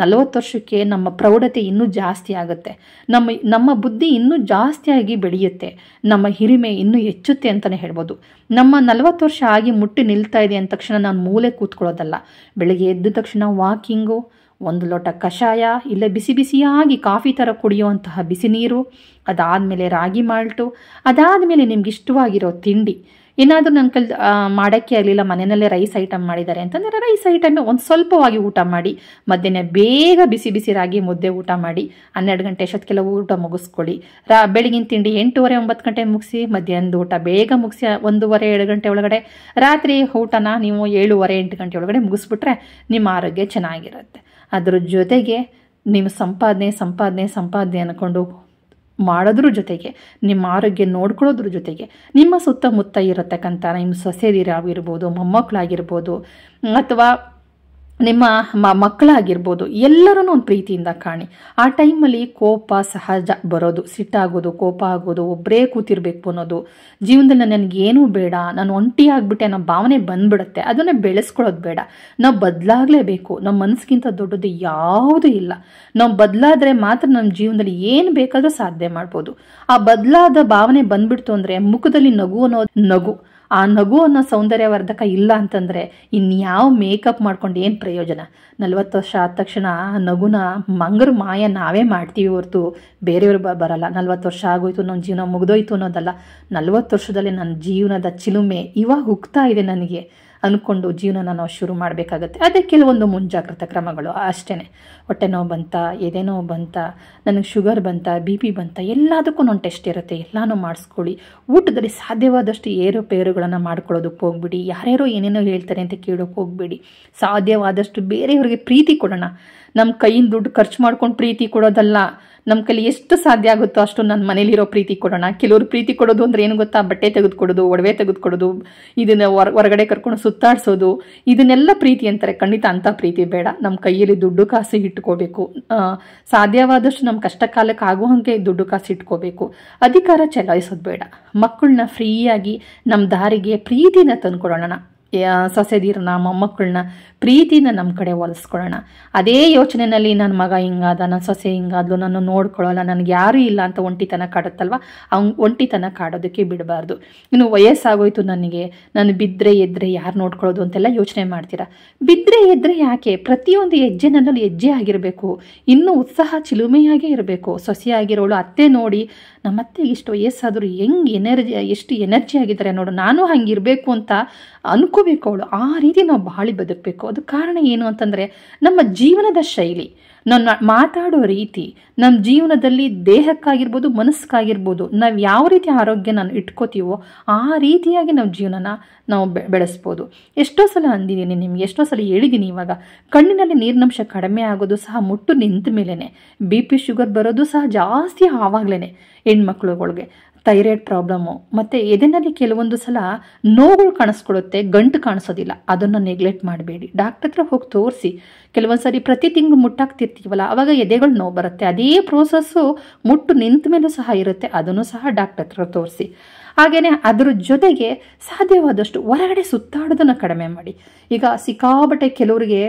Speaker 1: ನಲವತ್ತು ವರ್ಷಕ್ಕೆ ನಮ್ಮ ಪ್ರೌಢತೆ ಇನ್ನೂ ಜಾಸ್ತಿ ಆಗುತ್ತೆ ನಮ್ಮ ನಮ್ಮ ಬುದ್ಧಿ ಇನ್ನೂ ಜಾಸ್ತಿಯಾಗಿ ಬೆಳೆಯುತ್ತೆ ನಮ್ಮ ಹಿರಿಮೆ ಇನ್ನೂ ಹೆಚ್ಚುತ್ತೆ ಅಂತಲೇ ಹೇಳ್ಬೋದು ನಮ್ಮ ನಲವತ್ತು ವರ್ಷ ಆಗಿ ಮುಟ್ಟಿ ನಿಲ್ತಾ ಇದೆ ಅಂದ ತಕ್ಷಣ ನಾನು ಮೂಲೆ ಕೂತ್ಕೊಳ್ಳೋದಲ್ಲ ಬೆಳಗ್ಗೆ ಎದ್ದ ತಕ್ಷಣ ವಾಕಿಂಗು ಒಂದು ಲೋಟ ಕಷಾಯ ಇಲ್ಲ ಬಿಸಿ ಬಿಸಿಯಾಗಿ ಕಾಫಿ ಥರ ಕುಡಿಯುವಂತಹ ಬಿಸಿ ನೀರು ಅದಾದಮೇಲೆ ರಾಗಿ ಮಾಲ್ಟು ಅದಾದಮೇಲೆ ನಿಮ್ಗೆ ಇಷ್ಟವಾಗಿರೋ ತಿಂಡಿ ಏನಾದರೂ ನನ್ನ ಕಲ್ ಮಾಡೋಕ್ಕೆ ಆಗಲಿಲ್ಲ ಮನೆಯಲ್ಲೇ ರೈಸ್ ಐಟಮ್ ಮಾಡಿದ್ದಾರೆ ಅಂತಂದರೆ ರೈಸ್ ಐಟಮ್ ಒಂದು ಸ್ವಲ್ಪವಾಗಿ ಊಟ ಮಾಡಿ ಮಧ್ಯಾಹ್ನ ಬೇಗ ಬಿಸಿ ಬಿಸಿ ರಾಗಿ ಮುದ್ದೆ ಊಟ ಮಾಡಿ ಹನ್ನೆರಡು ಗಂಟೆ ಅಷ್ಟೊತ್ತಿಗೆಲ್ಲ ಊಟ ಮುಗಿಸ್ಕೊಳ್ಳಿ ರಾ ಬೆಳಗಿನ ತಿಂಡಿ ಎಂಟೂವರೆ ಒಂಬತ್ತು ಗಂಟೆ ಮುಗಿಸಿ ಮಧ್ಯಾಹ್ನದ ಊಟ ಬೇಗ ಮುಗಿಸಿ ಒಂದೂವರೆ ಏಳು ಗಂಟೆ ಒಳಗಡೆ ರಾತ್ರಿ ಊಟನ ನೀವು ಏಳುವರೆ ಎಂಟು ಗಂಟೆ ಒಳಗಡೆ ಮುಗಿಸ್ಬಿಟ್ರೆ ನಿಮ್ಮ ಆರೋಗ್ಯ ಚೆನ್ನಾಗಿರುತ್ತೆ ಅದ್ರ ಜೊತೆಗೆ ನಿಮ್ಮ ಸಂಪಾದನೆ ಸಂಪಾದನೆ ಸಂಪಾದನೆ ಅಂದ್ಕೊಂಡು ಮಾಡೋದ್ರ ಜೊತೆಗೆ ನಿಮ್ಮ ಆರೋಗ್ಯ ನೋಡ್ಕೊಳ್ಳೋದ್ರ ಜೊತೆಗೆ ನಿಮ್ಮ ಸುತ್ತಮುತ್ತ ಇರತಕ್ಕಂಥ ನಿಮ್ಮ ಸೊಸೆದಿರಾಗಿರ್ಬೋದು ಮೊಮ್ಮಕ್ಕಳಾಗಿರ್ಬೋದು ಅಥವಾ ನಿಮ್ಮ ಮ ಮಕ್ಕಳಾಗಿರ್ಬೋದು ಎಲ್ಲರೂ ಒಂದು ಪ್ರೀತಿಯಿಂದ ಕಾಣಿ ಆ ಟೈಮಲ್ಲಿ ಕೋಪ ಸಹಜ ಬರೋದು ಸಿಟ್ಟಾಗೋದು ಕೋಪ ಆಗೋದು ಒಬ್ಬರೇ ಕೂತಿರ್ಬೇಕು ಅನ್ನೋದು ಜೀವನದಲ್ಲಿ ನನಗೇನೂ ಬೇಡ ನಾನು ಒಂಟಿ ಆಗಿಬಿಟ್ಟೆ ಅನ್ನೋ ಭಾವನೆ ಬಂದ್ಬಿಡುತ್ತೆ ಅದನ್ನೇ ಬೆಳೆಸ್ಕೊಳ್ಳೋದು ಬೇಡ ನಾವು ಬದಲಾಗಲೇಬೇಕು ನಮ್ಮ ಮನಸ್ಸಿಗಿಂತ ದೊಡ್ಡದು ಯಾವುದೂ ಇಲ್ಲ ನಾವು ಬದಲಾದರೆ ಮಾತ್ರ ನಮ್ಮ ಜೀವನದಲ್ಲಿ ಏನು ಬೇಕಾದರೂ ಸಾಧ್ಯ ಮಾಡ್ಬೋದು ಆ ಬದಲಾದ ಭಾವನೆ ಬಂದ್ಬಿಡ್ತು ಅಂದರೆ ಮುಖದಲ್ಲಿ ನಗು ಅನ್ನೋ ನಗು ಆ ನಗು ಅನ್ನೋ ಸೌಂದರ್ಯವರ್ಧಕ ಇಲ್ಲ ಅಂತಂದರೆ ಇನ್ಯಾವ ಮೇಕಪ್ ಮಾಡ್ಕೊಂಡು ಏನು ಪ್ರಯೋಜನ ನಲ್ವತ್ತು ವರ್ಷ ಆದ ತಕ್ಷಣ ಆ ನಗುನ ಮಂಗರ ಮಾಯ ನಾವೇ ಮಾಡ್ತೀವಿ ಹೊರತು ಬೇರೆಯವರು ಬರಲ್ಲ ನಲ್ವತ್ತು ವರ್ಷ ಆಗೋಯ್ತು ನನ್ನ ಜೀವನ ಮುಗಿದೋಯ್ತು ಅನ್ನೋದಲ್ಲ ನಲ್ವತ್ತು ವರ್ಷದಲ್ಲಿ ನನ್ನ ಜೀವನದ ಚಿಲುಮೆ ಇವಾಗ ಹುಗ್ತಾ ಇದೆ ನನಗೆ ಅಂದ್ಕೊಂಡು ಜೀವನನ ನಾವು ಶುರು ಮಾಡಬೇಕಾಗತ್ತೆ ಅದೇ ಕೆಲವೊಂದು ಮುಂಜಾಗ್ರತೆ ಕ್ರಮಗಳು ಅಷ್ಟೇ ಹೊಟ್ಟೆ ನೋವು ಬಂತ ಎದೆ ಬಂತ ನನಗೆ ಶುಗರ್ ಬಂತ ಬಿ ಪಿ ಬಂತ ಎಲ್ಲದಕ್ಕೂ ನಾನು ಟೆಸ್ಟ್ ಇರುತ್ತೆ ಎಲ್ಲನೂ ಮಾಡಿಸ್ಕೊಳ್ಳಿ ಊಟದಲ್ಲಿ ಸಾಧ್ಯವಾದಷ್ಟು ಏರುಪೇರುಗಳನ್ನು ಮಾಡ್ಕೊಳ್ಳೋದಕ್ಕೆ ಹೋಗ್ಬಿಡಿ ಯಾರ್ಯಾರೋ ಏನೇನೋ ಹೇಳ್ತಾರೆ ಅಂತ ಕೇಳೋಕೆ ಹೋಗ್ಬೇಡಿ ಸಾಧ್ಯವಾದಷ್ಟು ಬೇರೆಯವ್ರಿಗೆ ಪ್ರೀತಿ ಕೊಡೋಣ ನಮ್ಮ ಕೈಯಿಂದ ದುಡ್ಡು ಖರ್ಚು ಮಾಡ್ಕೊಂಡು ಪ್ರೀತಿ ಕೊಡೋದಲ್ಲ ನಮ್ಮ ಕೈಲಿ ಎಷ್ಟು ಸಾಧ್ಯ ಆಗುತ್ತೋ ಅಷ್ಟು ನನ್ನ ಮನೇಲಿರೋ ಪ್ರೀತಿ ಕೊಡೋಣ ಕೆಲವರು ಪ್ರೀತಿ ಕೊಡೋದು ಅಂದ್ರೆ ಏನು ಗೊತ್ತಾ ಬಟ್ಟೆ ತೆಗೆದುಕೊಡೋದು ಒಡವೆ ತೆಗೆದುಕೊಡೋದು ಇದನ್ನ ಹೊರ ಹೊರಗಡೆ ಕರ್ಕೊಂಡು ಸುತ್ತಾಡಿಸೋದು ಇದನ್ನೆಲ್ಲ ಪ್ರೀತಿ ಅಂತಾರೆ ಖಂಡಿತ ಅಂಥ ಪ್ರೀತಿ ಬೇಡ ನಮ್ಮ ಕೈಯಲ್ಲಿ ದುಡ್ಡು ಕಾಸು ಇಟ್ಕೋಬೇಕು ಸಾಧ್ಯವಾದಷ್ಟು ನಮ್ಮ ಕಷ್ಟ ಕಾಲಕ್ಕೆ ಆಗೋ ದುಡ್ಡು ಕಾಸು ಇಟ್ಕೋಬೇಕು ಅಧಿಕಾರ ಚಲಾಯಿಸೋದು ಬೇಡ ಮಕ್ಕಳನ್ನ ಫ್ರೀಯಾಗಿ ನಮ್ಮ ದಾರಿಗೆ ಪ್ರೀತಿನ ತಂದುಕೊಡೋಣ ದೀರ್ನ ಮೊಮ್ಮಕ್ಕಳನ್ನ ಪ್ರೀತಿನ ನಮ್ಮ ಕಡೆ ಹೊಲಿಸ್ಕೊಳ್ಳೋಣ ಅದೇ ಯೋಚನೆಯಲ್ಲಿ ನನ್ನ ಮಗ ಹಿಂಗಾದ ನನ್ನ ಸೊಸೆ ಹಿಂಗಾದ್ಲು ನಾನು ನೋಡ್ಕೊಳ್ಳೋಲ್ಲ ನನಗೆ ಯಾರೂ ಇಲ್ಲ ಅಂತ ಒಂಟಿತನ ಕಾಡುತ್ತಲ್ವ ಅವ್ನು ಒಂಟಿತನ ಕಾಡೋದಕ್ಕೆ ಬಿಡಬಾರ್ದು ಇನ್ನು ವಯಸ್ಸಾಗೋಯ್ತು ನನಗೆ ನಾನು ಬಿದ್ದರೆ ಎದ್ರೆ ಯಾರು ನೋಡ್ಕೊಳ್ಳೋದು ಅಂತೆಲ್ಲ ಯೋಚನೆ ಮಾಡ್ತೀರಾ ಬಿದ್ದರೆ ಎದ್ರೆ ಯಾಕೆ ಪ್ರತಿಯೊಂದು ಹೆಜ್ಜೆ ನನ್ನಲ್ಲಿ ಹೆಜ್ಜೆ ಆಗಿರಬೇಕು ಇನ್ನೂ ಉತ್ಸಾಹ ಚಿಲುಮೆಯಾಗೇ ಇರಬೇಕು ಸೊಸೆಯಾಗಿರೋಳು ಅತ್ತೆ ನೋಡಿ ನಮ್ಮ ಅತ್ತೆಗೆ ಇಷ್ಟು ವಯಸ್ಸಾದರೂ ಹೆಂಗೆ ಎನರ್ಜಿ ಎಷ್ಟು ಎನರ್ಜಿ ಆಗಿದ್ದಾರೆ ನೋಡು ನಾನು ಹಂಗೆ ಇರಬೇಕು ಅಂತ ಅನ್ಕೋಬೇಕು ಅವಳು ಆ ರೀತಿ ನಾವು ಬಾಳಿ ಬದುಕಬೇಕು ಅದು ಕಾರಣ ಏನು ಅಂತಂದರೆ ನಮ್ಮ ಜೀವನದ ಶೈಲಿ ನಾನು ಮಾತಾಡೋ ರೀತಿ ನಮ್ಮ ಜೀವನದಲ್ಲಿ ದೇಹಕ್ಕಾಗಿರ್ಬೋದು ಮನಸ್ಸಿಗಾಗಿರ್ಬೋದು ನಾವು ಯಾವ ರೀತಿ ಆರೋಗ್ಯ ನಾನು ಇಟ್ಕೋತೀವೋ ಆ ರೀತಿಯಾಗಿ ನಾವು ಜೀವನನ ನಾವು ಬೆಳೆಸ್ಬೋದು ಎಷ್ಟೋ ಸಲ ಅಂದಿದ್ದೀನಿ ನಿಮಗೆ ಎಷ್ಟೋ ಸಲ ಹೇಳಿದ್ದೀನಿ ಇವಾಗ ಕಣ್ಣಿನಲ್ಲಿ ನೀರಿನಂಶ ಕಡಿಮೆ ಆಗೋದು ಸಹ ಮುಟ್ಟು ನಿಂತ ಮೇಲೇ ಬಿ ಪಿ ಶುಗರ್ ಬರೋದು ಸಹ ಜಾಸ್ತಿ ಆವಾಗಲೇ ಹೆಣ್ಮಕ್ಳುಗಳಿಗೆ ಥೈರಾಯ್ಡ್ ಪ್ರಾಬ್ಲಮ್ಮು ಮತ್ತು ಎದೆನಲ್ಲಿ ಕೆಲವೊಂದು ಸಲ ನೋವುಗಳು ಕಾಣಿಸ್ಕೊಡುತ್ತೆ ಗಂಟು ಕಾಣಿಸೋದಿಲ್ಲ ಅದನ್ನು ನೆಗ್ಲೆಕ್ಟ್ ಮಾಡಬೇಡಿ ಡಾಕ್ಟರ್ ಹತ್ರ ಹೋಗಿ ತೋರಿಸಿ ಕೆಲವೊಂದು ಸಾರಿ ಪ್ರತಿ ತಿಂಗಳು ಮುಟ್ಟಾಗ್ತಿರ್ತೀವಲ್ಲ ಆವಾಗ ಎದೆಗಳು ನೋವು ಬರುತ್ತೆ ಅದೇ ಪ್ರೋಸೆಸ್ಸು ಮುಟ್ಟು ನಿಂತ ಮೇಲೂ ಸಹ ಇರುತ್ತೆ ಅದನ್ನು ಸಹ ಡಾಕ್ಟರ್ ಹತ್ರ ತೋರಿಸಿ ಹಾಗೆಯೇ ಅದರ ಜೊತೆಗೆ ಸಾಧ್ಯವಾದಷ್ಟು ಹೊರಗಡೆ ಸುತ್ತಾಡೋದನ್ನು ಕಡಿಮೆ ಮಾಡಿ ಈಗ ಸಿಕ್ಕಾಬಟ್ಟೆ ಕೆಲವರಿಗೆ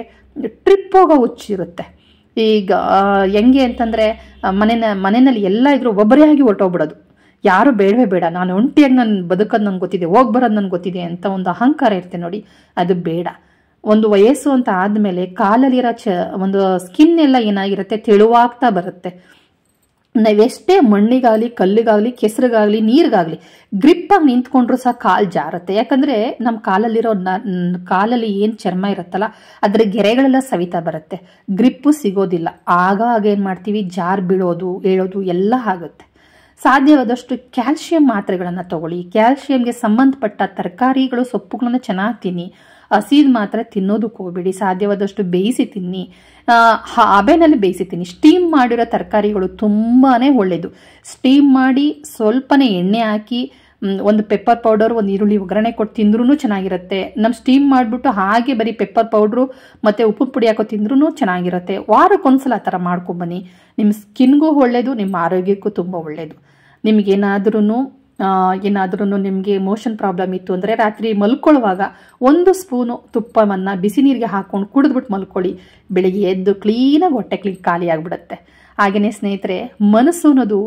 Speaker 1: ಟ್ರಿಪ್ ಹೋಗೋ ಹುಚ್ಚಿರುತ್ತೆ ಈಗ ಹೆಂಗೆ ಅಂತಂದರೆ ಮನೆಯ ಮನೆಯಲ್ಲಿ ಎಲ್ಲ ಇದ್ರೂ ಒಬ್ಬರೇ ಆಗಿ ಹೊರಟೋಗ್ಬಿಡೋದು ಯಾರು ಬೇಡವೇ ಬೇಡ ನಾನು ಒಂಟಿಯಾಗಿ ನಾನು ಬದುಕೋದು ನನಗೆ ಗೊತ್ತಿದೆ ಹೋಗಿ ಬರೋದು ನನಗೆ ಗೊತ್ತಿದೆ ಅಂತ ಒಂದು ಅಹಂಕಾರ ಇರುತ್ತೆ ನೋಡಿ ಅದು ಬೇಡ ಒಂದು ವಯಸ್ಸು ಅಂತ ಆದಮೇಲೆ ಕಾಲಲ್ಲಿರೋ ಚ ಒಂದು ಸ್ಕಿನ್ ಎಲ್ಲ ಏನಾಗಿರುತ್ತೆ ತೆಳುವಾಗ್ತಾ ಬರುತ್ತೆ ನಾವೆಷ್ಟೇ ಮಣ್ಣಿಗಾಗಲಿ ಕಲ್ಲಿಗಾಗಲಿ ಕೆಸರಿಗಾಗಲಿ ನೀರಿಗಾಗಲಿ ಗ್ರಿಪ್ಪಾಗಿ ನಿಂತ್ಕೊಂಡ್ರು ಸಹ ಕಾಲು ಜಾರುತ್ತೆ ಯಾಕಂದರೆ ನಮ್ಮ ಕಾಲಲ್ಲಿರೋ ಕಾಲಲ್ಲಿ ಏನು ಚರ್ಮ ಇರುತ್ತಲ್ಲ ಅದರ ಗೆರೆಗಳೆಲ್ಲ ಸವಿತಾ ಬರುತ್ತೆ ಗ್ರಿಪ್ಪು ಸಿಗೋದಿಲ್ಲ ಆಗ ಆಗ ಮಾಡ್ತೀವಿ ಜಾರ್ ಬೀಳೋದು ಹೇಳೋದು ಎಲ್ಲ ಆಗುತ್ತೆ ಸಾಧ್ಯವಾದಷ್ಟು ಕ್ಯಾಲ್ಶಿಯಂ ಮಾತ್ರೆಗಳನ್ನು ತಗೊಳ್ಳಿ ಕ್ಯಾಲ್ಶಿಯಂಗೆ ಸಂಬಂಧಪಟ್ಟ ತರಕಾರಿಗಳು ಸೊಪ್ಪುಗಳನ್ನು ಚೆನ್ನಾಗಿ ತಿನ್ನಿ ಹಸಿದು ಮಾತ್ರ ತಿನ್ನೋದಕ್ಕೆ ಹೋಗ್ಬೇಡಿ ಸಾಧ್ಯವಾದಷ್ಟು ಬೇಯಿಸಿ ತಿನ್ನಿ ಹಬೆನಲ್ಲಿ ಬೇಯಿಸಿ ತಿನ್ನಿ ಸ್ಟೀಮ್ ಮಾಡಿರೋ ತರಕಾರಿಗಳು ತುಂಬಾ ಒಳ್ಳೆಯದು ಸ್ಟೀಮ್ ಮಾಡಿ ಸ್ವಲ್ಪನೇ ಎಣ್ಣೆ ಹಾಕಿ ಒಂದು ಪೆಪ್ಪರ್ ಪೌಡರ್ ಒಂದು ಈರುಳ್ಳಿ ಒಗ್ಗರಣೆ ಕೊಟ್ಟು ತಿಂದ್ರೂ ಚೆನ್ನಾಗಿರುತ್ತೆ ನಮ್ಮ ಸ್ಟೀಮ್ ಮಾಡಿಬಿಟ್ಟು ಹಾಗೆ ಬರೀ ಪೆಪ್ಪರ್ ಪೌಡ್ರು ಮತ್ತು ಉಪ್ಪು ಪುಡಿ ಹಾಕೋ ತಿಂದ್ರೂ ಚೆನ್ನಾಗಿರುತ್ತೆ ವಾರಕ್ಕೊಂದ್ಸಲ ಆ ಥರ ಮಾಡ್ಕೊಂಬನ್ನಿ ನಿಮ್ಮ ಸ್ಕಿನ್ಗೂ ಒಳ್ಳೆಯದು ನಿಮ್ಮ ಆರೋಗ್ಯಕ್ಕೂ ತುಂಬ ಒಳ್ಳೆಯದು ನಿಮಗೇನಾದ್ರೂ ಏನಾದ್ರೂ ನಿಮಗೆ ಮೋಷನ್ ಪ್ರಾಬ್ಲಮ್ ಇತ್ತು ಅಂದರೆ ರಾತ್ರಿ ಮಲ್ಕೊಳ್ಳುವಾಗ ಒಂದು ಸ್ಪೂನು ತುಪ್ಪವನ್ನು ಬಿಸಿ ನೀರಿಗೆ ಹಾಕ್ಕೊಂಡು ಕುಡಿದ್ಬಿಟ್ಟು ಮಲ್ಕೊಳ್ಳಿ ಬೆಳಿಗ್ಗೆ ಎದ್ದು ಕ್ಲೀನಾಗಿ ಹೊಟ್ಟೆ ಕ್ಲೀನ್ ಖಾಲಿ ಆಗಿಬಿಡುತ್ತೆ ಹಾಗೆಯೇ ಸ್ನೇಹಿತರೆ ಮನಸ್ಸು ಅನ್ನೋದು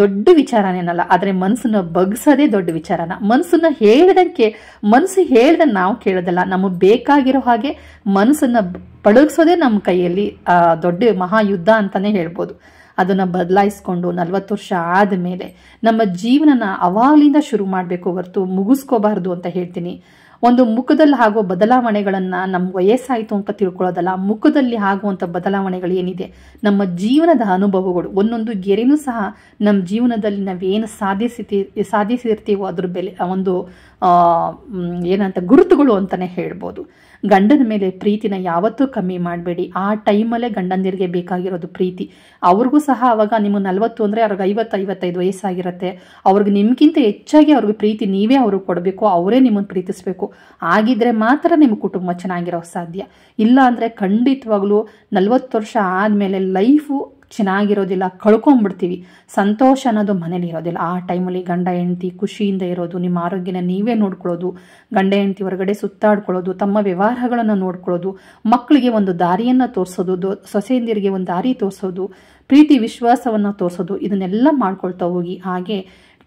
Speaker 1: ದೊಡ್ಡ ವಿಚಾರನೇನಲ್ಲ ಆದರೆ ಮನಸ್ಸನ್ನ ಬಗ್ಸೋದೇ ದೊಡ್ಡ ವಿಚಾರನ ಮನಸ್ಸನ್ನ ಹೇಳ್ದಂಗೆ ಮನಸ್ಸು ಹೇಳ್ದ ನಾವು ಕೇಳೋದಲ್ಲ ನಮಗೆ ಬೇಕಾಗಿರೋ ಹಾಗೆ ಮನಸ್ಸನ್ನ ಪಡಗಿಸೋದೇ ನಮ್ಮ ಕೈಯಲ್ಲಿ ದೊಡ್ಡ ಮಹಾಯುದ್ಧ ಅಂತಾನೆ ಹೇಳ್ಬೋದು ಅದನ್ನು ಬದಲಾಯಿಸ್ಕೊಂಡು ನಲ್ವತ್ತು ವರ್ಷ ಆದಮೇಲೆ ನಮ್ಮ ಜೀವನನ ಅವಾಗಲಿಂದ ಶುರು ಮಾಡಬೇಕು ಹೊರತು ಮುಗಿಸ್ಕೋಬಾರ್ದು ಅಂತ ಹೇಳ್ತೀನಿ ಒಂದು ಮುಖದಲ್ಲಿ ಆಗುವ ಬದಲಾವಣೆಗಳನ್ನು ನಮ್ಮ ವಯಸ್ಸಾಯಿತು ಅಂತ ತಿಳ್ಕೊಳ್ಳೋದಲ್ಲ ಮುಖದಲ್ಲಿ ಆಗುವಂಥ ಬದಲಾವಣೆಗಳು ಏನಿದೆ ನಮ್ಮ ಜೀವನದ ಅನುಭವಗಳು ಒಂದೊಂದು ಗೆರೆನೂ ಸಹ ನಮ್ಮ ಜೀವನದಲ್ಲಿ ನಾವೇನು ಸಾಧಿಸಿತಿ ಸಾಧಿಸಿರ್ತೀವೋ ಅದ್ರ ಬೆಲೆ ಒಂದು ಏನಂತ ಗುರುತುಗಳು ಅಂತಲೇ ಹೇಳ್ಬೋದು ಗಂಡನ ಮೇಲೆ ಪ್ರೀತಿನ ಯಾವತ್ತೂ ಕಮ್ಮಿ ಮಾಡಬೇಡಿ ಆ ಟೈಮಲ್ಲೇ ಗಂಡಂದಿರಿಗೆ ಬೇಕಾಗಿರೋದು ಪ್ರೀತಿ ಅವ್ರಿಗೂ ಸಹ ಅವಾಗ ನಿಮ್ಗೆ ನಲ್ವತ್ತು ಅಂದರೆ ಅವ್ರಿಗೆ ಐವತ್ತು ಐವತ್ತೈದು ವಯಸ್ಸಾಗಿರುತ್ತೆ ಅವ್ರಿಗೆ ನಿಮ್ಗಿಂತ ಹೆಚ್ಚಾಗಿ ಅವ್ರಿಗೆ ಪ್ರೀತಿ ನೀವೇ ಅವ್ರಿಗೆ ಕೊಡಬೇಕು ಅವರೇ ನಿಮ್ಮನ್ನು ಪ್ರೀತಿಸಬೇಕು ಆಗಿದ್ರೆ ಮಾತ್ರ ನಿಮ್ಮ ಕುಟುಂಬ ಚೆನ್ನಾಗಿರೋ ಸಾಧ್ಯ ಇಲ್ಲ ಅಂದರೆ ಖಂಡಿತವಾಗ್ಲೂ ನಲ್ವತ್ತು ವರ್ಷ ಆದಮೇಲೆ ಲೈಫು ಚೆನ್ನಾಗಿರೋದಿಲ್ಲ ಕಳ್ಕೊಂಡ್ಬಿಡ್ತೀವಿ ಸಂತೋಷ ಅನ್ನೋದು ಮನೇಲಿ ಇರೋದಿಲ್ಲ ಆ ಟೈಮಲ್ಲಿ ಗಂಡ ಹೆಂಡತಿ ಖುಷಿಯಿಂದ ಇರೋದು ನಿಮ್ಮ ಆರೋಗ್ಯನ ನೀವೇ ನೋಡ್ಕೊಳ್ಳೋದು ಗಂಡ ಹೆಂಡತಿ ಹೊರಗಡೆ ಸುತ್ತಾಡ್ಕೊಳ್ಳೋದು ತಮ್ಮ ವ್ಯವಹಾರಗಳನ್ನು ನೋಡ್ಕೊಳ್ಳೋದು ಮಕ್ಕಳಿಗೆ ಒಂದು ದಾರಿಯನ್ನು ತೋರಿಸೋದು ಸೊಸೆಯಂದಿರಿಗೆ ಒಂದು ದಾರಿ ತೋರಿಸೋದು ಪ್ರೀತಿ ವಿಶ್ವಾಸವನ್ನು ತೋರಿಸೋದು ಇದನ್ನೆಲ್ಲ ಮಾಡ್ಕೊಳ್ತಾ ಹೋಗಿ ಹಾಗೆ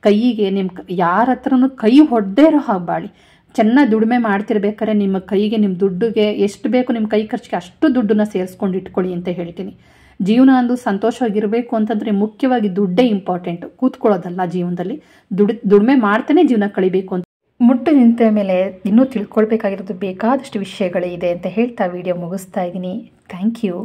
Speaker 1: ಕೈಗೆ ನಿಮ್ಮ ಯಾರ ಹತ್ರನೂ ಕೈ ಹೊಡ್ಡೇ ಇರೋ ಹಾಗೆ ಬಾಳಿ ಚೆನ್ನಾಗಿ ದುಡಿಮೆ ಮಾಡ್ತಿರ್ಬೇಕಾದ್ರೆ ನಿಮ್ಮ ಕೈಗೆ ನಿಮ್ಮ ದುಡ್ಡುಗೆ ಎಷ್ಟು ಬೇಕು ನಿಮ್ಮ ಕೈ ಖರ್ಚಿಗೆ ಅಷ್ಟು ದುಡ್ಡನ್ನ ಸೇರಿಸ್ಕೊಂಡು ಇಟ್ಕೊಳ್ಳಿ ಅಂತ ಹೇಳ್ತೀನಿ ಜೀವನ ಅಂದು ಸಂತೋಷವಾಗಿರಬೇಕು ಅಂತಂದರೆ ಮುಖ್ಯವಾಗಿ ದುಡ್ಡೇ ಇಂಪಾರ್ಟೆಂಟ್ ಕೂತ್ಕೊಳ್ಳೋದಲ್ಲ ಜೀವನದಲ್ಲಿ ದುಡಿ ದುಡಿಮೆ ಮಾಡ್ತಾನೆ ಜೀವನ ಕಳಿಬೇಕು ಅಂತ ಮುಟ್ಟು ನಿಂತ ಮೇಲೆ ಇನ್ನೂ ತಿಳ್ಕೊಳ್ಬೇಕಾಗಿರೋದು ಬೇಕಾದಷ್ಟು ವಿಷಯಗಳಿದೆ ಅಂತ ಹೇಳ್ತಾ ವಿಡಿಯೋ ಮುಗಿಸ್ತಾ ಇದ್ದೀನಿ ಥ್ಯಾಂಕ್ ಯು